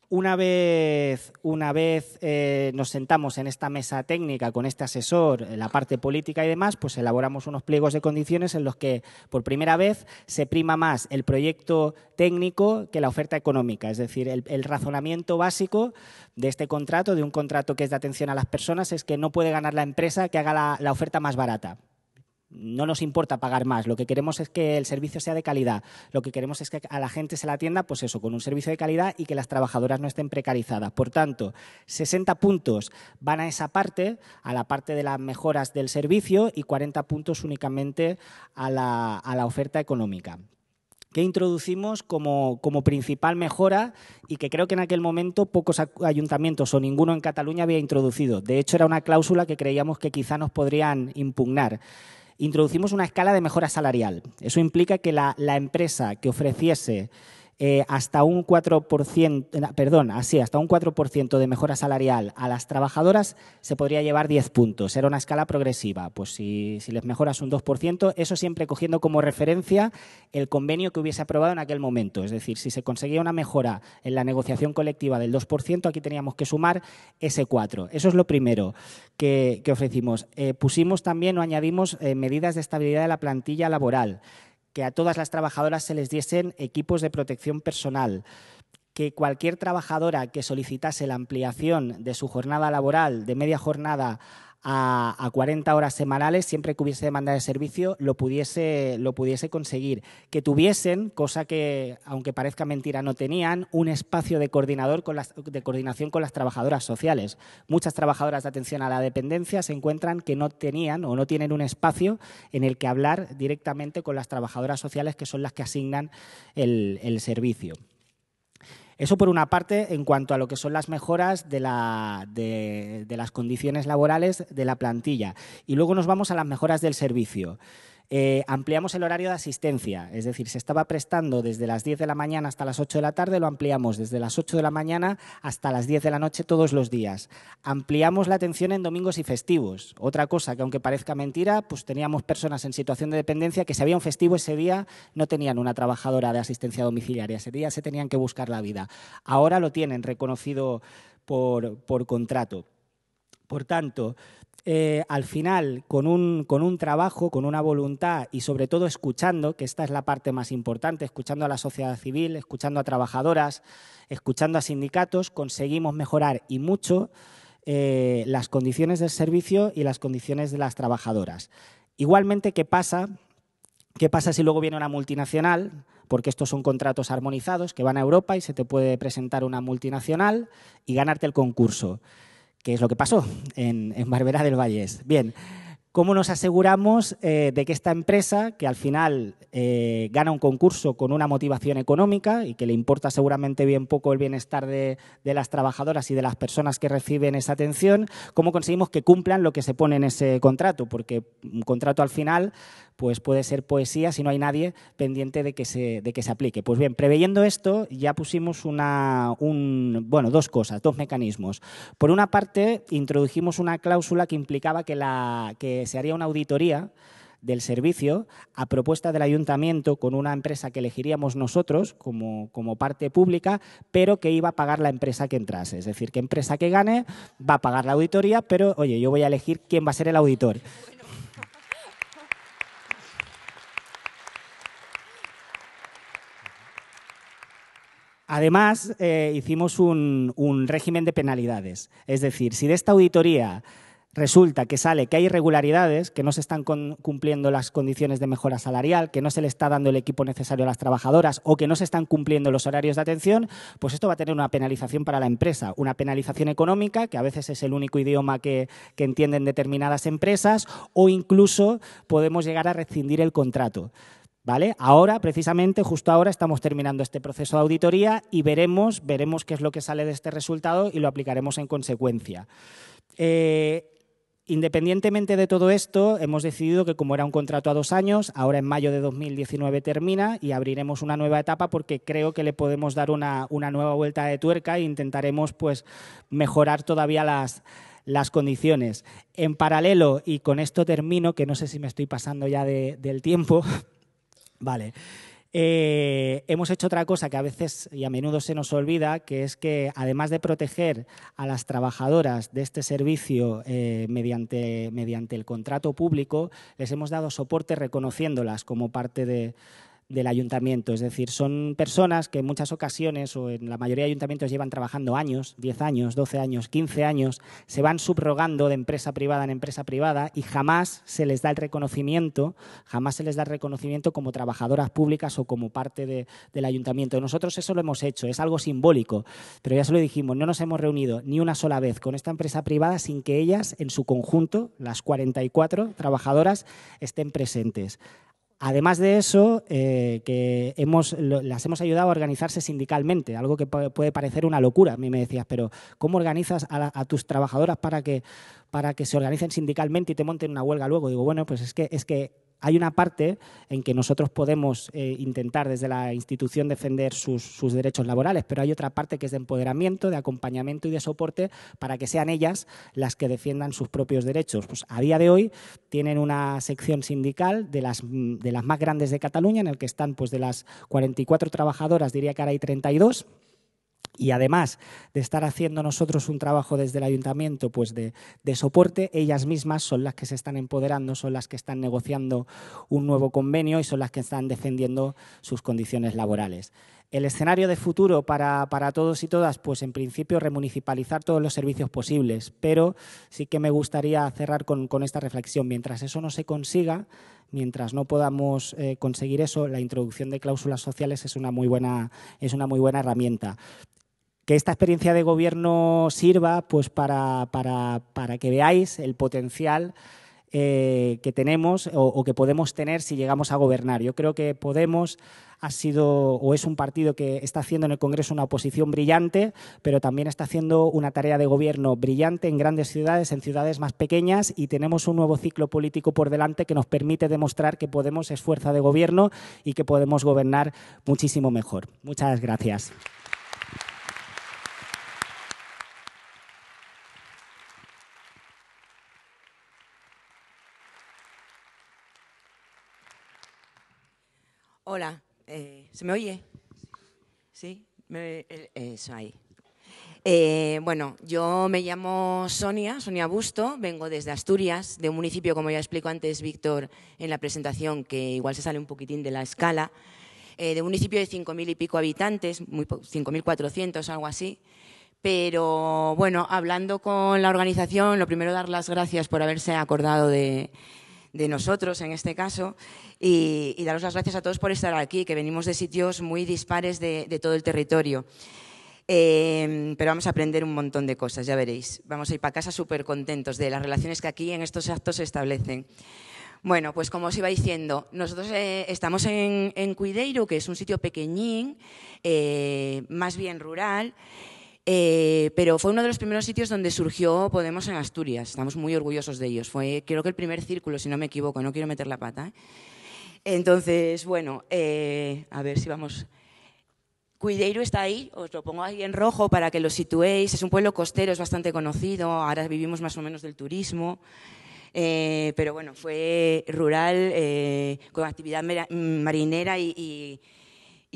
una vez, una vez eh, nos sentamos en esta mesa técnica con este asesor, eh, la parte política y demás, pues elaboramos unos pliegos de condiciones en los que por primera vez se prima más el proyecto técnico que la oferta económica, es decir, el, razonamiento básico de este contrato, de un contrato que es de atención a las personas, es que no puede ganar la empresa que haga la oferta más barata no nos importa pagar más, lo que queremos es que el servicio sea de calidad, lo que queremos es que a la gente se la atienda, pues eso, con un servicio de calidad y que las trabajadoras no estén precarizadas. Por tanto, 60 puntos van a esa parte, a la parte de las mejoras del servicio y 40 puntos únicamente a la, oferta económica que introducimos como, como, principal mejora y que creo que en aquel momento pocos ayuntamientos o ninguno en Cataluña había introducido. De hecho, era una cláusula que creíamos que quizá nos podrían impugnar introducimos una escala de mejora salarial. Eso implica que la, empresa que ofreciese eh, hasta un 4%, eh, perdón, así, hasta un 4% de mejora salarial a las trabajadoras se podría llevar 10 puntos. Era una escala progresiva. Pues si, si les mejoras un 2%, eso siempre cogiendo como referencia el convenio que hubiese aprobado en aquel momento. Es decir, si se conseguía una mejora en la negociación colectiva del 2%, aquí teníamos que sumar ese 4%. Eso es lo primero que, ofrecimos. Eh, pusimos también o añadimos medidas de estabilidad de la plantilla laboral que a todas las trabajadoras se les diesen equipos de protección personal, que cualquier trabajadora que solicitase la ampliación de su jornada laboral de media jornada a, 40 horas semanales, siempre que hubiese demanda de servicio, lo pudiese, lo pudiese conseguir. Que tuviesen, cosa que, aunque parezca mentira, no tenían, un espacio de, coordinador de coordinación con las trabajadoras sociales. Muchas trabajadoras de atención a la dependencia se encuentran que no tenían o no tienen un espacio en el que hablar directamente con las trabajadoras sociales, que son las que asignan el servicio. Eso por una parte en cuanto a lo que son las mejoras de, las condiciones laborales de la plantilla. Y luego nos vamos a las mejoras del servicio. Eh, ampliamos el horario de asistencia, es decir, se estaba prestando desde las 10 de la mañana hasta las 8 de la tarde, lo ampliamos desde las 8 de la mañana hasta las 10 de la noche todos los días. Ampliamos la atención en domingos y festivos. Otra cosa que aunque parezca mentira, pues teníamos personas en situación de dependencia que si había un festivo ese día no tenían una trabajadora de asistencia domiciliaria, ese día se tenían que buscar la vida. Ahora lo tienen reconocido por contrato. Por tanto, eh, al final con un, trabajo, con una voluntad y sobre todo escuchando, que esta es la parte más importante, escuchando a la sociedad civil, escuchando a trabajadoras, escuchando a sindicatos, conseguimos mejorar y mucho eh, las condiciones del servicio y las condiciones de las trabajadoras. Igualmente, ¿qué pasa? ¿Qué pasa si luego viene una multinacional? Porque estos son contratos armonizados que van a Europa y se te puede presentar una multinacional y ganarte el concurso que es lo que pasó en, Barbera del Valles. Bien, ¿cómo nos aseguramos eh, de que esta empresa, que al final eh, gana un concurso con una motivación económica y que le importa seguramente bien poco el bienestar de, las trabajadoras y de las personas que reciben esa atención, cómo conseguimos que cumplan lo que se pone en ese contrato? Porque un contrato al final pues puede ser poesía si no hay nadie pendiente de que se, de que se aplique. Pues bien, preveyendo esto, ya pusimos una, un, bueno, dos cosas, dos mecanismos. Por una parte, introdujimos una cláusula que implicaba que, la, que se haría una auditoría del servicio a propuesta del ayuntamiento con una empresa que elegiríamos nosotros como, como, parte pública, pero que iba a pagar la empresa que entrase. Es decir, que empresa que gane va a pagar la auditoría, pero oye, yo voy a elegir quién va a ser el auditor. Además, eh, hicimos un, régimen de penalidades. Es decir, si de esta auditoría resulta que sale que hay irregularidades, que no se están cumpliendo las condiciones de mejora salarial, que no se le está dando el equipo necesario a las trabajadoras o que no se están cumpliendo los horarios de atención, pues esto va a tener una penalización para la empresa, una penalización económica, que a veces es el único idioma que entienden determinadas empresas, o incluso podemos llegar a rescindir el contrato. Ahora, precisamente, justo ahora estamos terminando este proceso de auditoría y veremos, veremos qué es lo que sale de este resultado y lo aplicaremos en consecuencia. Eh, independientemente de todo esto, hemos decidido que como era un contrato a dos años, ahora en mayo de 2019 termina y abriremos una nueva etapa porque creo que le podemos dar una, nueva vuelta de tuerca e intentaremos pues, mejorar todavía las, condiciones. En paralelo, y con esto termino, que no sé si me estoy pasando ya del tiempo, Vale. Eh, hemos hecho otra cosa que a veces y a menudo se nos olvida, que es que además de proteger a las trabajadoras de este servicio eh, mediante el contrato público, les hemos dado soporte reconociéndolas como parte de, del ayuntamiento. Es decir, son personas que en muchas ocasiones o en la mayoría de ayuntamientos llevan trabajando años, 10 años, 12 años, 15 años, se van subrogando de empresa privada en empresa privada y jamás se les da el reconocimiento, jamás se les da el reconocimiento como trabajadoras públicas o como parte del ayuntamiento. Nosotros eso lo hemos hecho, es algo simbólico, pero ya se lo dijimos, no nos hemos reunido ni una sola vez con esta empresa privada sin que ellas en su conjunto, las 44 trabajadoras, estén presentes. Además de eso, eh, que las hemos ayudado a organizarse sindicalmente, algo que puede parecer una locura. A mí me decías, pero ¿cómo organizas a, a, tus trabajadoras para que, para que se organicen sindicalmente y te monten una huelga luego? Digo, bueno, pues es que, es que hay una parte en que nosotros podemos eh, intentar desde la institución defender sus, derechos laborales, pero hay otra parte que es de empoderamiento, de acompañamiento y de soporte para que sean ellas las que defiendan sus propios derechos. Pues, a día de hoy tienen una sección sindical de las, de las más grandes de Cataluña, en el que están pues, de las 44 trabajadoras, diría que ahora hay 32 y además de estar haciendo nosotros un trabajo desde el ayuntamiento pues de, soporte, ellas mismas son las que se están empoderando, son las que están negociando un nuevo convenio y son las que están defendiendo sus condiciones laborales. El escenario de futuro para, todos y todas, pues en principio remunicipalizar todos los servicios posibles, pero sí que me gustaría cerrar con, esta reflexión. Mientras eso no se consiga, mientras no podamos eh, conseguir eso, la introducción de cláusulas sociales es una muy buena, es una muy buena herramienta que esta experiencia de gobierno sirva pues, para, que veáis el potencial eh, que tenemos o, que podemos tener si llegamos a gobernar. Yo creo que Podemos ha sido o es un partido que está haciendo en el Congreso una oposición brillante, pero también está haciendo una tarea de gobierno brillante en grandes ciudades, en ciudades más pequeñas y tenemos un nuevo ciclo político por delante que nos permite demostrar que Podemos es fuerza de gobierno y que podemos gobernar muchísimo mejor. Muchas gracias. Hola, eh, ¿se me oye? Sí, me, eh, eso ahí. Eh, bueno, yo me llamo Sonia, Sonia Busto, vengo desde Asturias, de un municipio, como ya explico antes Víctor en la presentación, que igual se sale un poquitín de la escala, de un municipio de 5.000 y pico habitantes, 5.400, algo así. Pero bueno, hablando con la organización, lo primero dar las gracias por haberse acordado de, de nosotros en este caso, y, daros las gracias a todos por estar aquí, que venimos de sitios muy dispares de, todo el territorio. Em, pero vamos a aprender un montón de cosas, ya veréis. Vamos a ir para casa súper contentos de las relaciones que aquí en estos actos se establecen. Bueno, pues como os iba diciendo, nosotros eh, estamos en, en, Cuideiro, que es un sitio pequeñín, eh, más bien rural. Eh, pero fue uno de los primeros sitios donde surgió Podemos en Asturias. Estamos muy orgullosos de ellos. Fue, creo que el primer círculo, si no me equivoco, no quiero meter la pata. ¿eh? Entonces, bueno, eh, a ver si vamos. Cuideiro está ahí, os lo pongo ahí en rojo para que lo situéis. Es un pueblo costero, es bastante conocido. Ahora vivimos más o menos del turismo. pero bueno, fue rural, con actividad mm, marinera y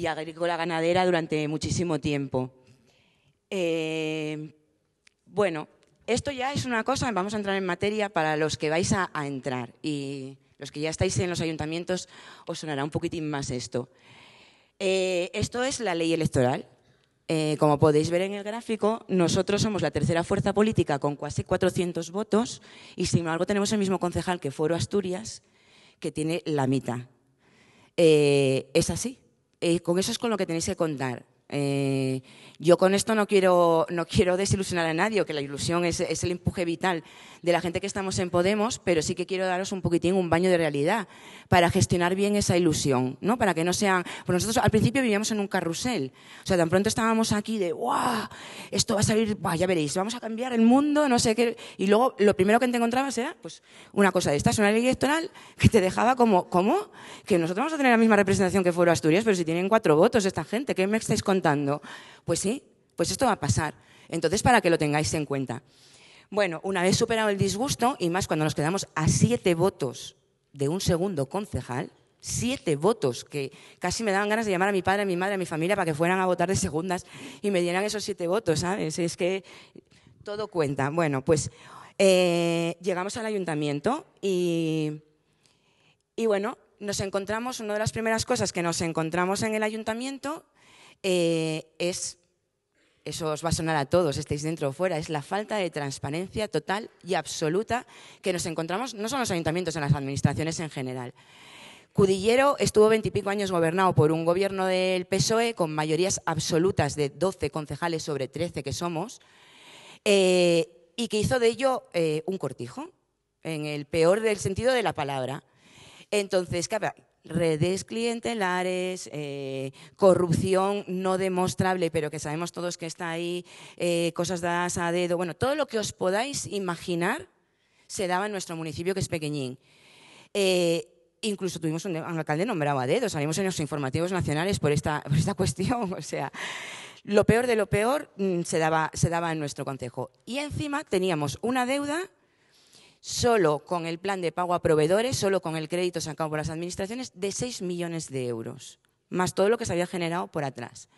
agrícola ganadera durante muchísimo tiempo. Eh, bueno, esto ya es una cosa, vamos a entrar en materia para los que vais a, entrar y los que ya estáis en los ayuntamientos os sonará un poquitín más esto. Eh, esto es la ley electoral. Eh, como podéis ver en el gráfico, nosotros somos la tercera fuerza política con casi 400 votos y sin embargo tenemos el mismo concejal que Foro Asturias, que tiene la mitad. es así. con eso es con lo que tenéis que contar. Eh, yo con esto no quiero, no quiero desilusionar a nadie, que la ilusión es, el empuje vital de la gente que estamos en Podemos, pero sí que quiero daros un poquitín un baño de realidad para gestionar bien esa ilusión, ¿no? Para que no sean. Pues nosotros al principio vivíamos en un carrusel. O sea, tan pronto estábamos aquí de ¡guau! Esto va a salir, ya veréis, vamos a cambiar el mundo, no sé qué. Y luego lo primero que te encontrabas era, pues, una cosa de estas, una ley electoral que te dejaba como, ¿cómo? Que nosotros vamos a tener la misma representación que fuera Asturias, pero si tienen cuatro votos esta gente, ¿qué me estáis contando? Pues sí, pues esto va a pasar. Entonces, para que lo tengáis en cuenta. Bueno, una vez superado el disgusto, y más cuando nos quedamos a siete votos de un segundo concejal, siete votos, que casi me daban ganas de llamar a mi padre, a mi madre, a mi familia para que fueran a votar de segundas y me dieran esos siete votos, ¿sabes? Es que todo cuenta. Bueno, pues eh, llegamos al ayuntamiento y, y bueno, nos encontramos, una de las primeras cosas que nos encontramos en el ayuntamiento eh, es, eso os va a sonar a todos, estéis dentro o fuera, es la falta de transparencia total y absoluta que nos encontramos no solo en los ayuntamientos, en las administraciones en general. Cudillero estuvo veintipico años gobernado por un gobierno del PSOE con mayorías absolutas de 12 concejales sobre 13 que somos eh, y que hizo de ello eh, un cortijo, en el peor del sentido de la palabra. Entonces, ¿qué, redes clientelares, eh, corrupción no demostrable, pero que sabemos todos que está ahí, eh, cosas dadas a dedo, bueno, todo lo que os podáis imaginar se daba en nuestro municipio, que es pequeñín. Eh, incluso tuvimos un, alcalde nombrado a dedo, salimos en los informativos nacionales por esta, por esta cuestión, o sea, lo peor de lo peor mm, se daba, se daba en nuestro concejo. Y encima teníamos una deuda solo con el plan de pago a proveedores, solo con el crédito sacado por las administraciones, de 6 millones de euros, más todo lo que se había generado por atrás.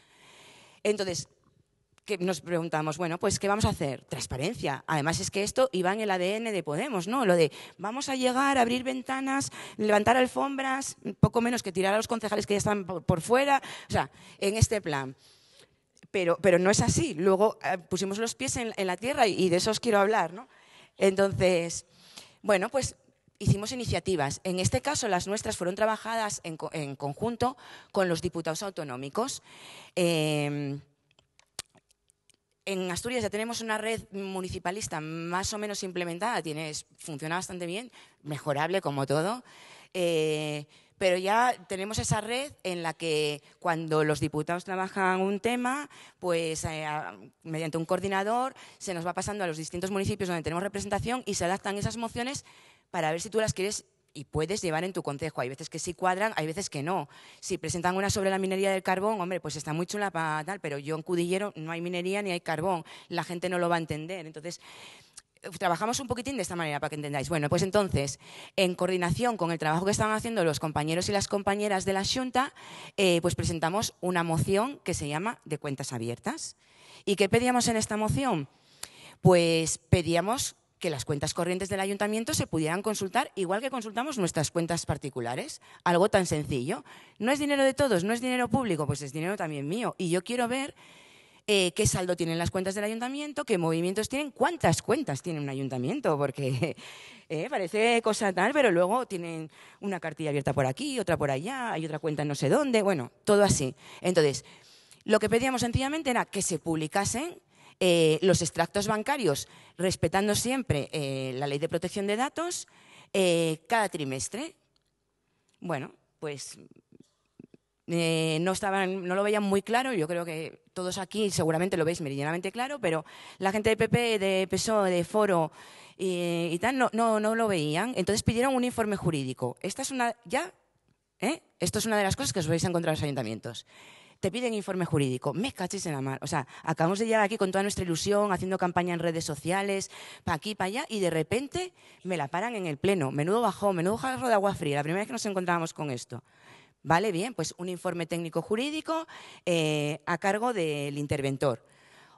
Entonces, nos preguntamos, bueno, pues ¿qué vamos a hacer? Transparencia. Además es que esto iba en el ADN de Podemos, ¿no? Lo de vamos a llegar, a abrir ventanas, levantar alfombras, poco menos que tirar a los concejales que ya están por fuera, o sea, en este plan. Pero, no es así. Luego eh, pusimos los pies en, la tierra y de eso os quiero hablar, ¿no? Entonces, bueno, pues hicimos iniciativas. En este caso, las nuestras fueron trabajadas en, conjunto con los diputados autonómicos. Em, en Asturias ya tenemos una red municipalista más o menos implementada, funciona bastante bien, mejorable como todo. Eh, pero ya tenemos esa red en la que cuando los diputados trabajan un tema, pues eh, mediante un coordinador se nos va pasando a los distintos municipios donde tenemos representación y se adaptan esas mociones para ver si tú las quieres y puedes llevar en tu consejo. Hay veces que sí cuadran, hay veces que no. Si presentan una sobre la minería del carbón, hombre, pues está muy chula para tal, pero yo en Cudillero no hay minería ni hay carbón. La gente no lo va a entender. Entonces, trabajamos un poquitín de esta manera para que entendáis. Bueno, pues entonces, en coordinación con el trabajo que estaban haciendo los compañeros y las compañeras de la Junta, eh, pues presentamos una moción que se llama de cuentas abiertas. ¿Y qué pedíamos en esta moción? Pues pedíamos que las cuentas corrientes del ayuntamiento se pudieran consultar igual que consultamos nuestras cuentas particulares. Algo tan sencillo. No es dinero de todos, no es dinero público, pues es dinero también mío. Y yo quiero ver eh, qué saldo tienen las cuentas del ayuntamiento, qué movimientos tienen, cuántas cuentas tiene un ayuntamiento, porque eh, parece cosa tal, pero luego tienen una cartilla abierta por aquí, otra por allá, hay otra cuenta no sé dónde, bueno, todo así. Entonces, lo que pedíamos sencillamente era que se publicasen eh, los extractos bancarios, respetando siempre la ley de protección de datos, cada trimestre. Bueno, pues eh, no, lo veían muy claro, yo creo que todos aquí seguramente lo veis meridianamente claro, pero la gente de PP, de PSOE, de Foro y, tal no, no, lo veían. Entonces pidieron un informe jurídico. Esta es una, ya, ¿eh? Esto es una de las cosas que os vais a encontrar en los ayuntamientos. Te piden informe jurídico. Me cachis en la mano. O sea, acabamos de llegar aquí con toda nuestra ilusión, haciendo campaña en redes sociales, para aquí, para allá, y de repente me la paran en el pleno. Menudo bajó, menudo jarro de agua fría. La primera vez que nos encontrábamos con esto. Vale, bien, pues un informe técnico jurídico eh, a cargo del interventor.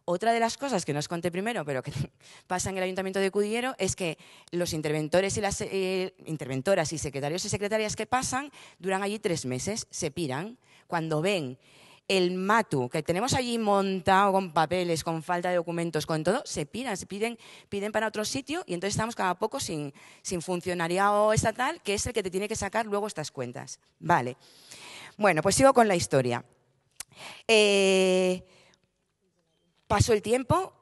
Otra de las cosas que no os conté primero, pero que pasa en el Ayuntamiento de Cudillero, es que los interventores y las eh, interventoras y secretarios y secretarias que pasan duran allí tres meses, se piran. Cuando ven el MATU, que tenemos allí montado con papeles, con falta de documentos, con todo, se se piden, piden para otro sitio y entonces estamos cada poco sin, funcionariado estatal, que es el que te tiene que sacar luego estas cuentas. Vale. Bueno, pues sigo con la historia. Eh, pasó el tiempo,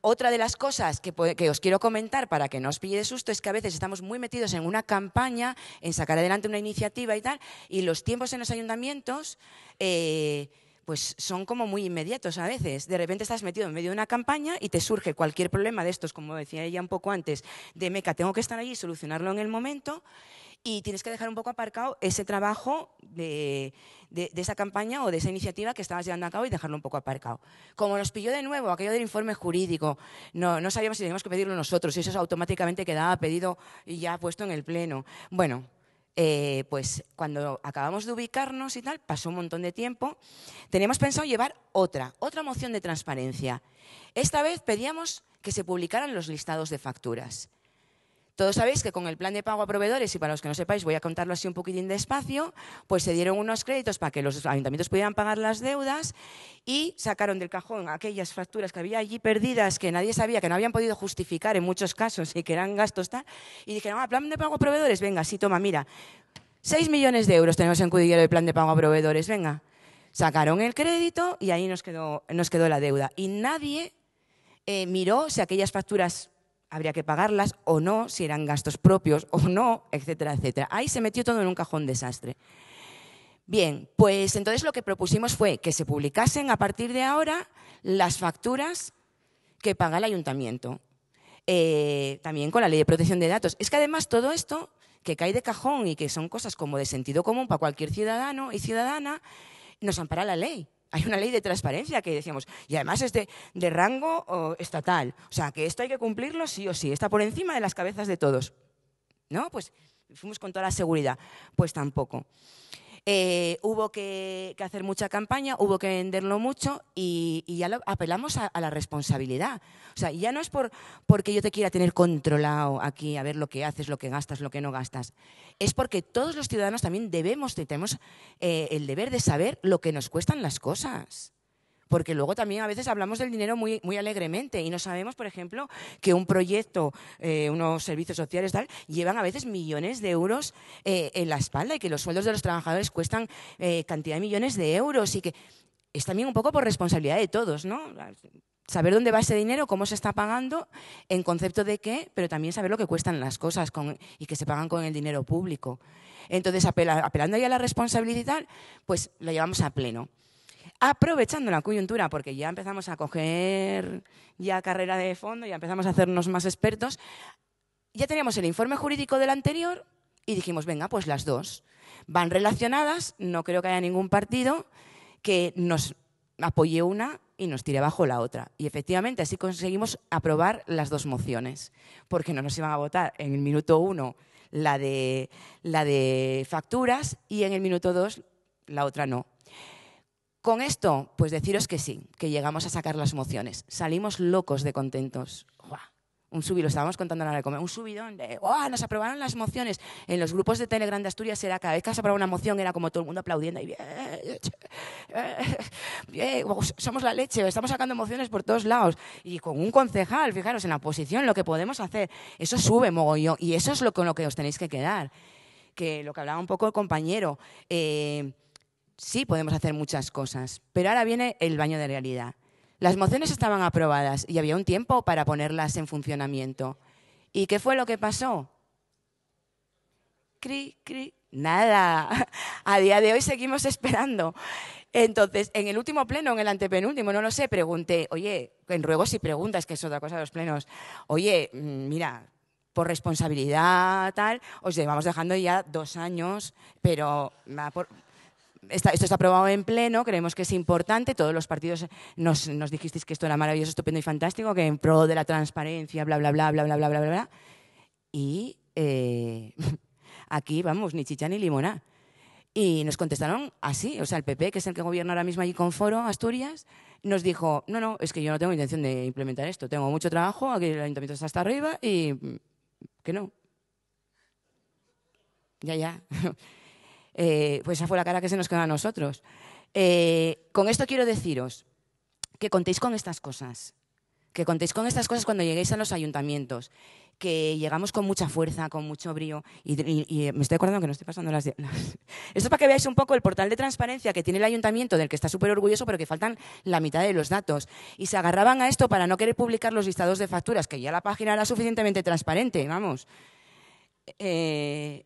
otra de las cosas que, os quiero comentar para que no os pille de susto es que a veces estamos muy metidos en una campaña, en sacar adelante una iniciativa y tal, y los tiempos en los ayuntamientos eh, pues son como muy inmediatos a veces. De repente estás metido en medio de una campaña y te surge cualquier problema de estos, como decía ella un poco antes, de meca, tengo que estar allí y solucionarlo en el momento, y tienes que dejar un poco aparcado ese trabajo de, esa campaña o de esa iniciativa que estabas llevando a cabo y dejarlo un poco aparcado. Como nos pilló de nuevo aquello del informe jurídico, no, sabíamos si teníamos que pedirlo nosotros, y eso automáticamente quedaba pedido y ya puesto en el Pleno. Bueno, eh, pues cuando acabamos de ubicarnos y tal, pasó un montón de tiempo, teníamos pensado llevar otra, otra moción de transparencia. Esta vez pedíamos que se publicaran los listados de facturas. Todos sabéis que con el plan de pago a proveedores, y para los que no sepáis, voy a contarlo así un poquitín despacio, pues se dieron unos créditos para que los ayuntamientos pudieran pagar las deudas y sacaron del cajón aquellas facturas que había allí perdidas, que nadie sabía, que no habían podido justificar en muchos casos y que eran gastos tal, y dijeron, ah, plan de pago a proveedores, venga, sí, toma, mira, 6 millones de euros tenemos en Cudillero el plan de pago a proveedores, venga. Sacaron el crédito y ahí nos quedó, la deuda. Y nadie eh, miró si aquellas facturas habría que pagarlas o no, si eran gastos propios o no, etcétera, etcétera. Ahí se metió todo en un cajón desastre. Bien, pues entonces lo que propusimos fue que se publicasen a partir de ahora las facturas que paga el ayuntamiento, eh, también con la ley de protección de datos. Es que además todo esto que cae de cajón y que son cosas como de sentido común para cualquier ciudadano y ciudadana, nos ampara la ley. Hay una ley de transparencia que decíamos, y además es de, rango estatal. O sea, que esto hay que cumplirlo sí o sí, está por encima de las cabezas de todos. ¿No? Pues fuimos con toda la seguridad. Pues tampoco. Eh, hubo que, hacer mucha campaña, hubo que venderlo mucho y, ya apelamos a, la responsabilidad. O sea, ya no es por, porque yo te quiera tener controlado aquí, a ver lo que haces, lo que gastas, lo que no gastas. Es porque todos los ciudadanos también debemos, tenemos eh, el deber de saber lo que nos cuestan las cosas porque luego también a veces hablamos del dinero muy, alegremente y no sabemos, por ejemplo, que un proyecto, eh, unos servicios sociales, tal, llevan a veces millones de euros eh, en la espalda y que los sueldos de los trabajadores cuestan eh, cantidad de millones de euros y que es también un poco por responsabilidad de todos, ¿no? saber dónde va ese dinero, cómo se está pagando, en concepto de qué, pero también saber lo que cuestan las cosas y que se pagan con el dinero público. Entonces, apelando ya a la responsabilidad, pues la llevamos a pleno aprovechando la coyuntura, porque ya empezamos a coger ya carrera de fondo, ya empezamos a hacernos más expertos, ya teníamos el informe jurídico del anterior y dijimos, venga, pues las dos van relacionadas, no creo que haya ningún partido que nos apoye una y nos tire abajo la otra. Y efectivamente así conseguimos aprobar las dos mociones, porque no nos iban a votar en el minuto uno la de, la de facturas y en el minuto dos la otra no. Con esto, pues deciros que sí, que llegamos a sacar las mociones. Salimos locos de contentos. Un subido, estábamos contando ahora de comer, un subidón de ¡guau! Nos aprobaron las mociones. En los grupos de Telegram de Asturias era cada vez que se aprobaba una moción era como todo el mundo aplaudiendo y bien, eh, somos la leche, estamos sacando mociones por todos lados. Y con un concejal, fijaros, en la oposición, lo que podemos hacer, eso sube mogollón y eso es lo con lo que os tenéis que quedar. Que lo que hablaba un poco el compañero. Eh, sí podemos hacer muchas cosas, pero ahora viene el baño de realidad. Las mociones estaban aprobadas y había un tiempo para ponerlas en funcionamiento. ¿Y qué fue lo que pasó? Cri, cri, nada. A día de hoy seguimos esperando. Entonces, en el último pleno, en el antepenúltimo, no lo sé, pregunté, oye, en ruegos y preguntas, que es otra cosa de los plenos, oye, mm, mira, por responsabilidad tal, os llevamos dejando ya dos años, pero Está, esto está aprobado en pleno, creemos que es importante, todos los partidos eh, nos, dijisteis que esto era maravilloso, estupendo y fantástico, que en pro de la transparencia, bla, bla, bla, bla, bla, bla, bla, bla. Y eh, aquí, vamos, ni chicha ni limoná. Y nos contestaron así, o sea, el PP, que es el que gobierna ahora mismo allí con Foro, Asturias, nos dijo, no, no, es que yo no tengo intención de implementar esto, tengo mucho trabajo, aquí el ayuntamiento está hasta arriba y mm, que no. Ya, ya. Eh, pues esa fue la cara que se nos queda a nosotros. Eh, con esto quiero deciros que contéis con estas cosas, que contéis con estas cosas cuando lleguéis a los ayuntamientos, que llegamos con mucha fuerza, con mucho brío, y, me estoy acordando que no estoy pasando las, Esto es para que veáis un poco el portal de transparencia que tiene el ayuntamiento, del que está súper orgulloso, pero que faltan la mitad de los datos. Y se agarraban a esto para no querer publicar los listados de facturas, que ya la página era suficientemente transparente, vamos. Eh,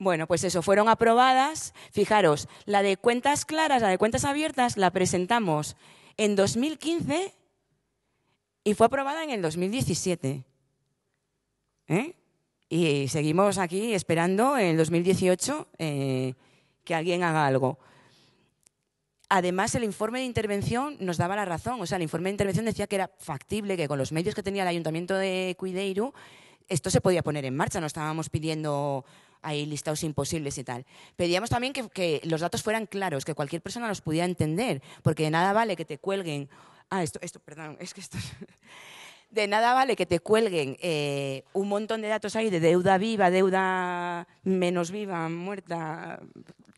Bueno, pues eso, fueron aprobadas. Fijaros, la de cuentas claras, la de cuentas abiertas, la presentamos en 2015 y fue aprobada en el 2017. ¿Eh? Y seguimos aquí esperando en el 2018 eh, que alguien haga algo. Además, el informe de intervención nos daba la razón. O sea, el informe de intervención decía que era factible, que con los medios que tenía el Ayuntamiento de Cuideiru, esto se podía poner en marcha. No estábamos pidiendo hay listados imposibles y tal. Pedíamos también que, los datos fueran claros, que cualquier persona los pudiera entender, porque de nada vale que te cuelguen. Ah, esto, esto, perdón, es que esto. De nada vale que te cuelguen eh, un montón de datos ahí de deuda viva, deuda menos viva, muerta,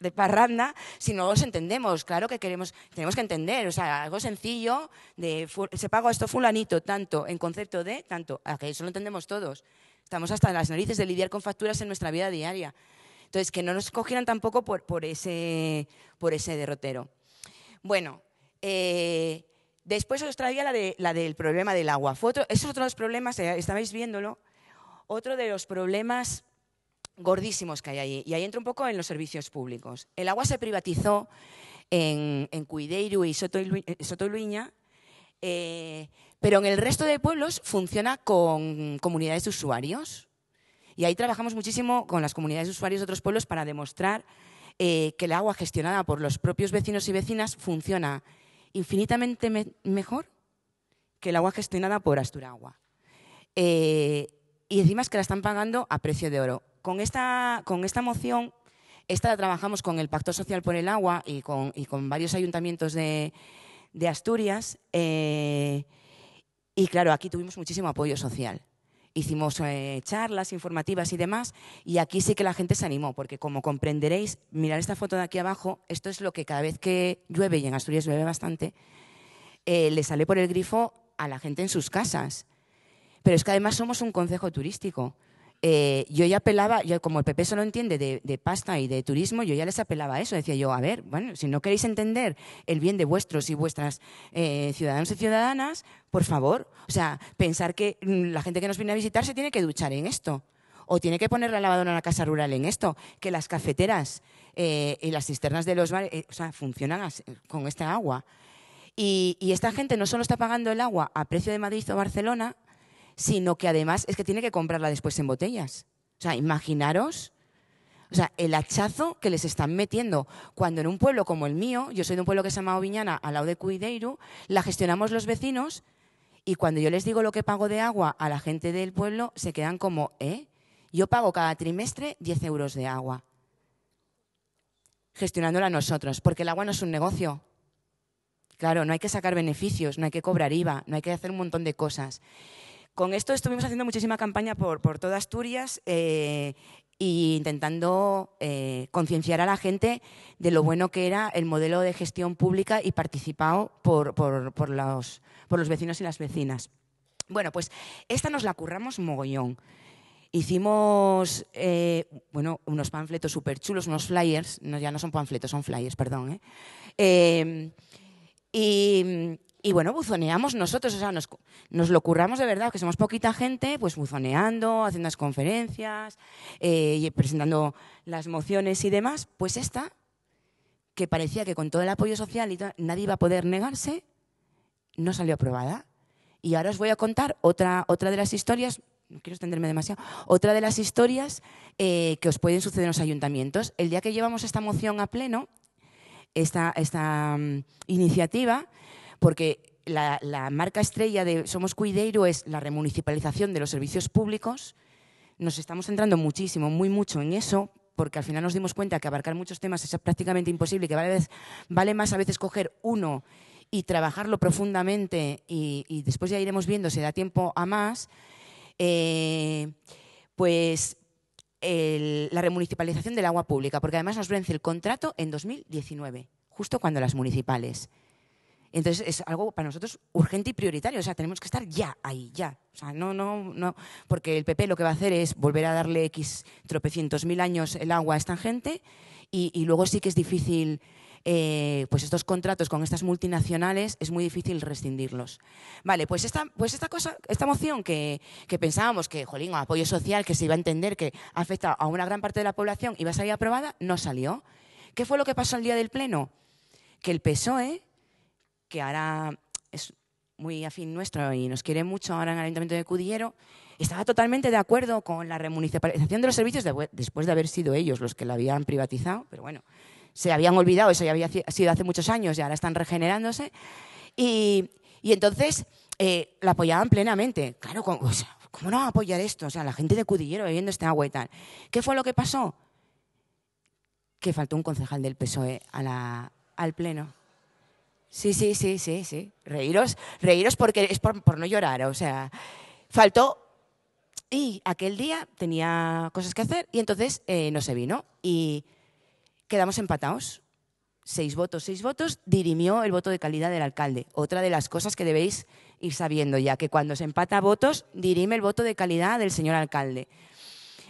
de parranda, si no los entendemos. Claro que queremos, tenemos que entender, o sea, algo sencillo de se pagó esto fulanito tanto en concepto de tanto, que eso lo entendemos todos estamos hasta las narices de lidiar con facturas en nuestra vida diaria. Entonces, que no nos cogieran tampoco por, por ese, por ese derrotero. Bueno, eh, después os traía la, de, la del problema del agua. Fue otro, es otro de los problemas, eh, estabais viéndolo, otro de los problemas gordísimos que hay ahí. Y ahí entro un poco en los servicios públicos. El agua se privatizó en, en y Soto, y eh, pero en el resto de pueblos funciona con comunidades de usuarios. Y ahí trabajamos muchísimo con las comunidades de usuarios de otros pueblos para demostrar eh, que el agua gestionada por los propios vecinos y vecinas funciona infinitamente mejor que el agua gestionada por Asturagua. Eh, y encima es que la están pagando a precio de oro. Con esta, con esta moción, esta la trabajamos con el Pacto Social por el Agua y con, varios ayuntamientos de, Asturias. Eh, y claro, aquí tuvimos muchísimo apoyo social. Hicimos eh, charlas informativas y demás, y aquí sí que la gente se animó, porque como comprenderéis, mirar esta foto de aquí abajo, esto es lo que cada vez que llueve, y en Asturias llueve bastante, eh, le sale por el grifo a la gente en sus casas. Pero es que además somos un consejo turístico. Eh, yo ya apelaba, como el PP solo entiende de, pasta y de turismo, yo ya les apelaba a eso. Decía yo, a ver, bueno, si no queréis entender el bien de vuestros y vuestras eh, ciudadanos y ciudadanas, por favor, o sea, pensar que mm, la gente que nos viene a visitar se tiene que duchar en esto o tiene que poner la lavadora en la casa rural en esto, que las cafeteras eh, y las cisternas de los bares eh, o sea, funcionan con esta agua. Y, y, esta gente no solo está pagando el agua a precio de Madrid o Barcelona, sino que además es que tiene que comprarla después en botellas. O sea, imaginaros. O sea, el hachazo que les están metiendo. Cuando en un pueblo como el mío, yo soy de un pueblo que se llama Oviñana, al lado de Cuideiru, la gestionamos los vecinos y cuando yo les digo lo que pago de agua a la gente del pueblo, se quedan como, ¿eh? Yo pago cada trimestre 10 euros de agua. Gestionándola nosotros, porque el agua no es un negocio. Claro, no hay que sacar beneficios, no hay que cobrar IVA, no hay que hacer un montón de cosas. Con esto estuvimos haciendo muchísima campaña por, por toda Asturias e intentando eh, concienciar a la gente de lo bueno que era el modelo de gestión pública y participado por, los, los vecinos y las vecinas. Bueno, pues esta nos la curramos mogollón. Hicimos eh, bueno, unos panfletos súper chulos, unos flyers, ya no son panfletos, son flyers, perdón. y y bueno, buzoneamos nosotros, o sea, nos, lo curramos de verdad, que somos poquita gente, pues buzoneando, haciendo las conferencias, eh, presentando las mociones y demás, pues esta, que parecía que con todo el apoyo social y nadie iba a poder negarse, no salió aprobada. Y ahora os voy a contar otra, otra de las historias, no quiero extenderme demasiado, otra de las historias eh, que os pueden suceder en los ayuntamientos. El día que llevamos esta moción a pleno, esta, esta mm, iniciativa, porque la, marca estrella de Somos Cuideiro es la remunicipalización de los servicios públicos. Nos estamos centrando muchísimo, muy mucho en eso, porque al final nos dimos cuenta que abarcar muchos temas es prácticamente imposible, que vale, más a veces coger uno y trabajarlo profundamente y, después ya iremos viendo si da tiempo a más, eh, pues la remunicipalización del agua pública, porque además nos vence el contrato en 2019, justo cuando las municipales. Entonces es algo para nosotros urgente y prioritario, o sea, tenemos que estar ya ahí, ya. O sea, no, no, no, porque el PP lo que va a hacer es volver a darle X tropecientos mil años el agua a esta gente y, luego sí que es difícil, eh, pues estos contratos con estas multinacionales es muy difícil rescindirlos. Vale, pues esta, pues esta cosa, esta moción que, pensábamos que, jolín, apoyo social que se iba a entender que afecta a una gran parte de la población y iba a salir aprobada, no salió. ¿Qué fue lo que pasó el día del Pleno? Que el PSOE que ahora es muy afín nuestro y nos quiere mucho ahora en el Ayuntamiento de Cudillero, estaba totalmente de acuerdo con la remunicipalización de los servicios después de haber sido ellos los que la habían privatizado, pero bueno, se habían olvidado, eso ya había sido hace muchos años y ahora están regenerándose. Y, entonces eh, la apoyaban plenamente. Claro, ¿cómo, o sea, ¿cómo no apoyar esto? O sea, la gente de Cudillero bebiendo este agua y tal. ¿Qué fue lo que pasó? Que faltó un concejal del PSOE al Pleno. Sí, sí, sí, sí, sí. Reíros, reíros porque es por, no llorar, o sea, faltó y aquel día tenía cosas que hacer y entonces eh, no se vino. Y quedamos empatados. Seis votos, seis votos. Dirimió el voto de calidad del alcalde. Otra de las cosas que debéis ir sabiendo ya, que cuando se empata votos, dirime el voto de calidad del señor alcalde.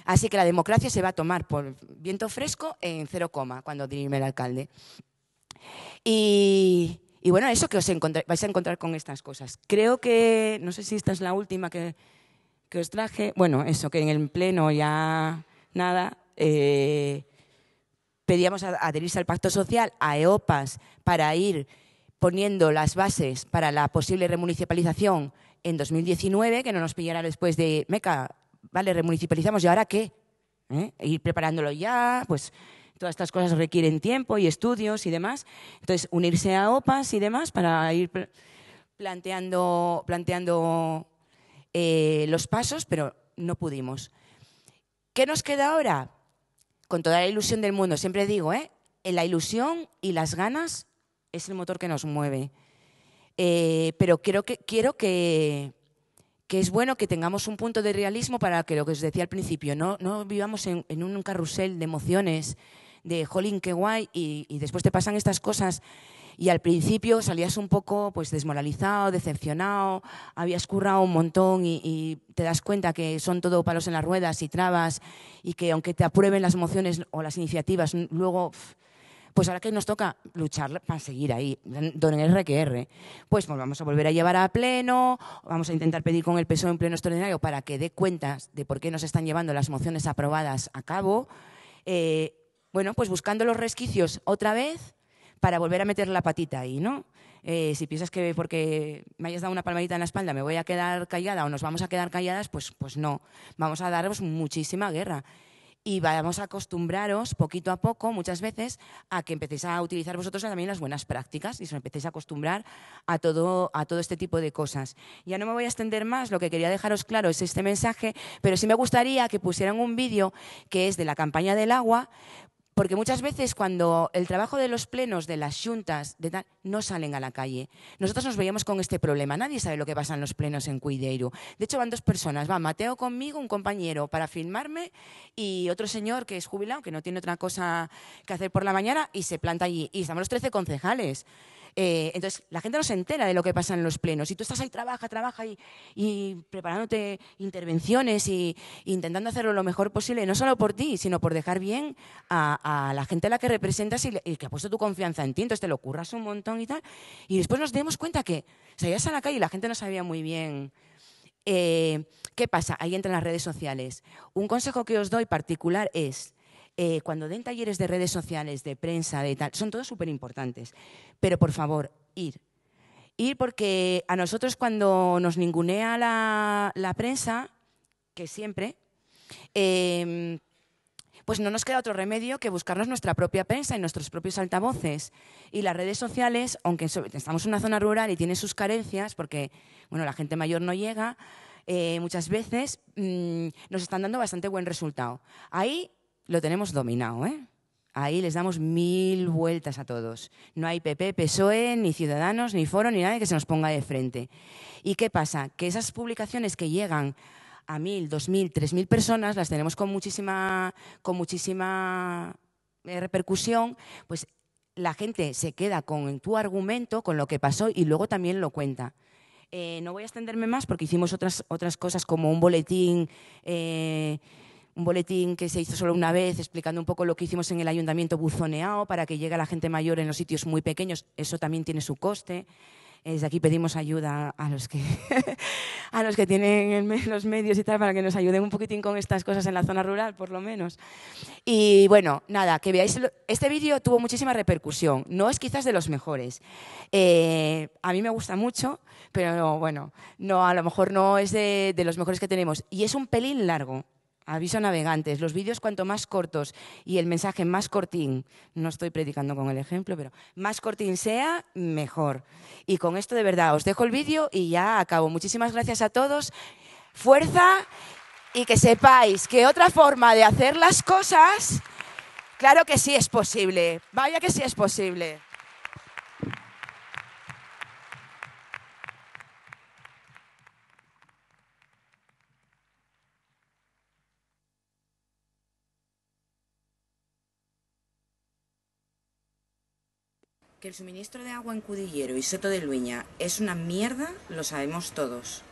Así que la democracia se va a tomar por viento fresco en cero coma cuando dirime el alcalde. Y y bueno, eso que os vais a encontrar con estas cosas. Creo que, no sé si esta es la última que, os traje, bueno, eso, que en el pleno ya nada, eh, pedíamos adherirse al pacto social, a EOPAS, para ir poniendo las bases para la posible remunicipalización en 2019, que no nos pillara después de, meca, vale, remunicipalizamos, ¿y ahora qué? ¿eh? Ir preparándolo ya, pues todas estas cosas requieren tiempo y estudios y demás. Entonces, unirse a OPAS y demás para ir planteando, planteando eh, los pasos, pero no pudimos. ¿Qué nos queda ahora? Con toda la ilusión del mundo, siempre digo, ¿eh? la ilusión y las ganas es el motor que nos mueve. Eh, pero quiero, que, quiero que, que, es bueno que tengamos un punto de realismo para que lo que os decía al principio, no, no vivamos en un carrusel de emociones, de jolín, qué guay, y, después te pasan estas cosas. Y al principio salías un poco pues desmoralizado, decepcionado, habías currado un montón y, te das cuenta que son todo palos en las ruedas y trabas y que aunque te aprueben las mociones o las iniciativas, luego pues ahora que nos toca luchar para seguir ahí, don R que R, pues, vamos a volver a llevar a pleno, vamos a intentar pedir con el PSOE en pleno extraordinario para que dé cuentas de por qué nos están llevando las mociones aprobadas a cabo. Eh, bueno, pues buscando los resquicios otra vez para volver a meter la patita ahí, ¿no? Eh, si piensas que porque me hayas dado una palmadita en la espalda me voy a quedar callada o nos vamos a quedar calladas, pues, pues no. Vamos a daros muchísima guerra. Y vamos a acostumbraros poquito a poco, muchas veces, a que empecéis a utilizar vosotros también las buenas prácticas y os empecéis a acostumbrar a todo, a todo este tipo de cosas. Ya no me voy a extender más, lo que quería dejaros claro es este mensaje, pero sí me gustaría que pusieran un vídeo que es de la campaña del agua, porque muchas veces cuando el trabajo de los plenos, de las juntas, de no salen a la calle. Nosotros nos veíamos con este problema. Nadie sabe lo que pasa en los plenos en Cuideiro. De hecho, van dos personas. Va Mateo conmigo, un compañero para filmarme y otro señor que es jubilado, que no tiene otra cosa que hacer por la mañana y se planta allí. Y estamos los 13 concejales. Eh, entonces, la gente no se entera de lo que pasa en los plenos. Y tú estás ahí, trabaja, trabaja y, preparándote intervenciones y, intentando hacerlo lo mejor posible, no solo por ti, sino por dejar bien a, la gente a la que representas y, el que ha puesto tu confianza en ti. Entonces, te lo curras un montón y tal. Y después nos dimos cuenta que salías a la calle y la gente no sabía muy bien. Eh, ¿Qué pasa? Ahí entran las redes sociales. Un consejo que os doy particular es eh, cuando den talleres de redes sociales, de prensa, de tal, son todos súper importantes. Pero por favor, ir. Ir porque a nosotros cuando nos ningunea la, prensa, que siempre, em, pues no nos queda otro remedio que buscarnos nuestra propia prensa y nuestros propios altavoces. Y las redes sociales, aunque estamos en una zona rural y tiene sus carencias, porque bueno, la gente mayor no llega, eh, muchas veces mm, nos están dando bastante buen resultado. Ahí lo tenemos dominado, ¿eh? Ahí les damos mil mm. vueltas a todos. No hay PP, PSOE, ni Ciudadanos, ni Foro, ni nadie que se nos ponga de frente. ¿Y qué pasa? Que esas publicaciones que llegan a mil, dos mil, tres mil personas, las tenemos con muchísima, con muchísima eh, repercusión, pues la gente se queda con tu argumento, con lo que pasó y luego también lo cuenta. Eh, no voy a extenderme más porque hicimos otras, otras cosas como un boletín eh, un boletín que se hizo solo una vez explicando un poco lo que hicimos en el ayuntamiento buzoneado para que llegue a la gente mayor en los sitios muy pequeños. Eso también tiene su coste. Eh, desde aquí pedimos ayuda a los que, a los que tienen los medios y tal para que nos ayuden un poquitín con estas cosas en la zona rural, por lo menos. Y bueno, nada, que veáis. Este vídeo tuvo muchísima repercusión. No es quizás de los mejores. Eh, a mí me gusta mucho, pero bueno, no, a lo mejor no es de, de los mejores que tenemos. Y es un pelín largo. Aviso navegantes, los vídeos cuanto más cortos y el mensaje más cortín, no estoy predicando con el ejemplo, pero más cortín sea, mejor. Y con esto de verdad, os dejo el vídeo y ya acabo. Muchísimas gracias a todos. Fuerza y que sepáis que otra forma de hacer las cosas, claro que sí es posible. Vaya que sí es posible. Que el suministro de agua en Cudillero y Soto de Luña es una mierda, lo sabemos todos.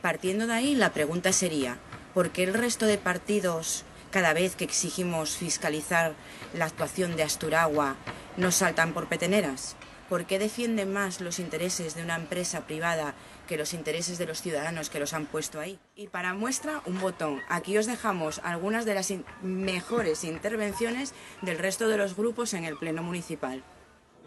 Partiendo de ahí, la pregunta sería, ¿por qué el resto de partidos, cada vez que exigimos fiscalizar la actuación de Asturagua, nos saltan por peteneras? ¿Por qué defienden más los intereses de una empresa privada que los intereses de los ciudadanos que los han puesto ahí? Y para muestra, un botón. Aquí os dejamos algunas de las mejores intervenciones del resto de los grupos en el Pleno Municipal.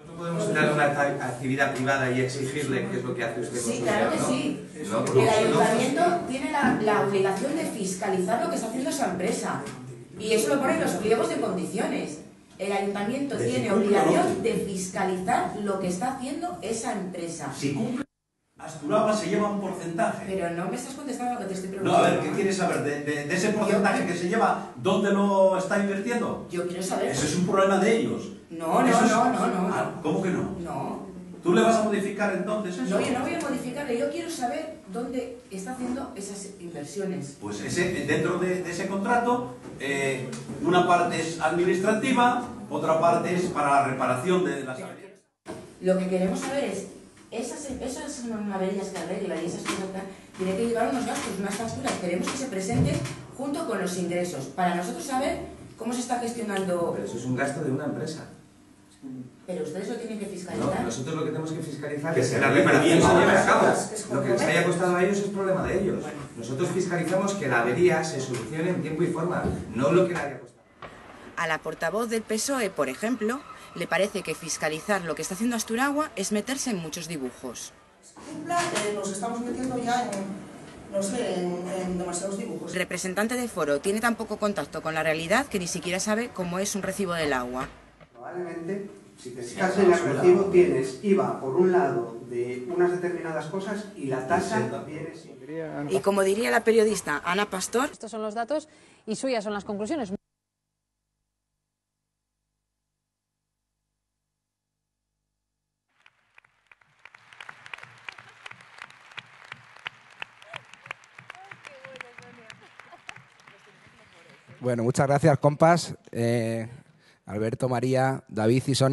No podemos en una actividad privada y exigirle qué es lo que hace usted. Sí, claro que sí. El ayuntamiento tiene la, obligación de fiscalizar lo que está haciendo esa empresa. Y eso lo ponen los pliegos de condiciones. El ayuntamiento tiene obligación de fiscalizar lo que está haciendo esa empresa. Si cumple, Asturaba se lleva un porcentaje. Pero no me estás contestando lo que te estoy preguntando. No, a ver, ¿qué quieres saber? ¿De, de ese porcentaje que se lleva, dónde lo está invirtiendo? Yo quiero saber. Ese es un problema de ellos. No, no, no, ah, no, ¿Cómo que no? No. ¿Tú le vas a modificar entonces eso? No, yo no voy a modificarle, yo quiero saber dónde está haciendo esas inversiones. Pues ese, dentro de, ese contrato, eh, una parte es administrativa, otra parte es para la reparación de las averías. Lo que queremos saber es, esas, esas averías que arregla y esas cosas tiene que llevar unos gastos, unas facturas, queremos que se presenten junto con los ingresos, para nosotros saber cómo se está gestionando... Pero eso es un gasto de una empresa. Pero ustedes lo tienen que fiscalizar. No, nosotros lo que tenemos que fiscalizar es que la reparación se lleve Lo que les haya costado a ellos es problema de ellos. Nosotros fiscalizamos que la avería se solucione en tiempo y forma, no lo que le haya costado. A la portavoz del PSOE, por ejemplo, le parece que fiscalizar lo que está haciendo Asturagua es meterse en muchos dibujos. nos estamos metiendo ya en no sé, en, en demasiados dibujos. Representante de foro tiene tan poco contacto con la realidad que ni siquiera sabe cómo es un recibo del agua si te fijas en el recibo, tienes IVA por un lado de unas determinadas cosas y la tasa Y como diría la periodista Ana Pastor... Estos son los datos y suyas son las conclusiones. Bueno, muchas gracias, compas. Eh, Alberto, María, David y Sonia.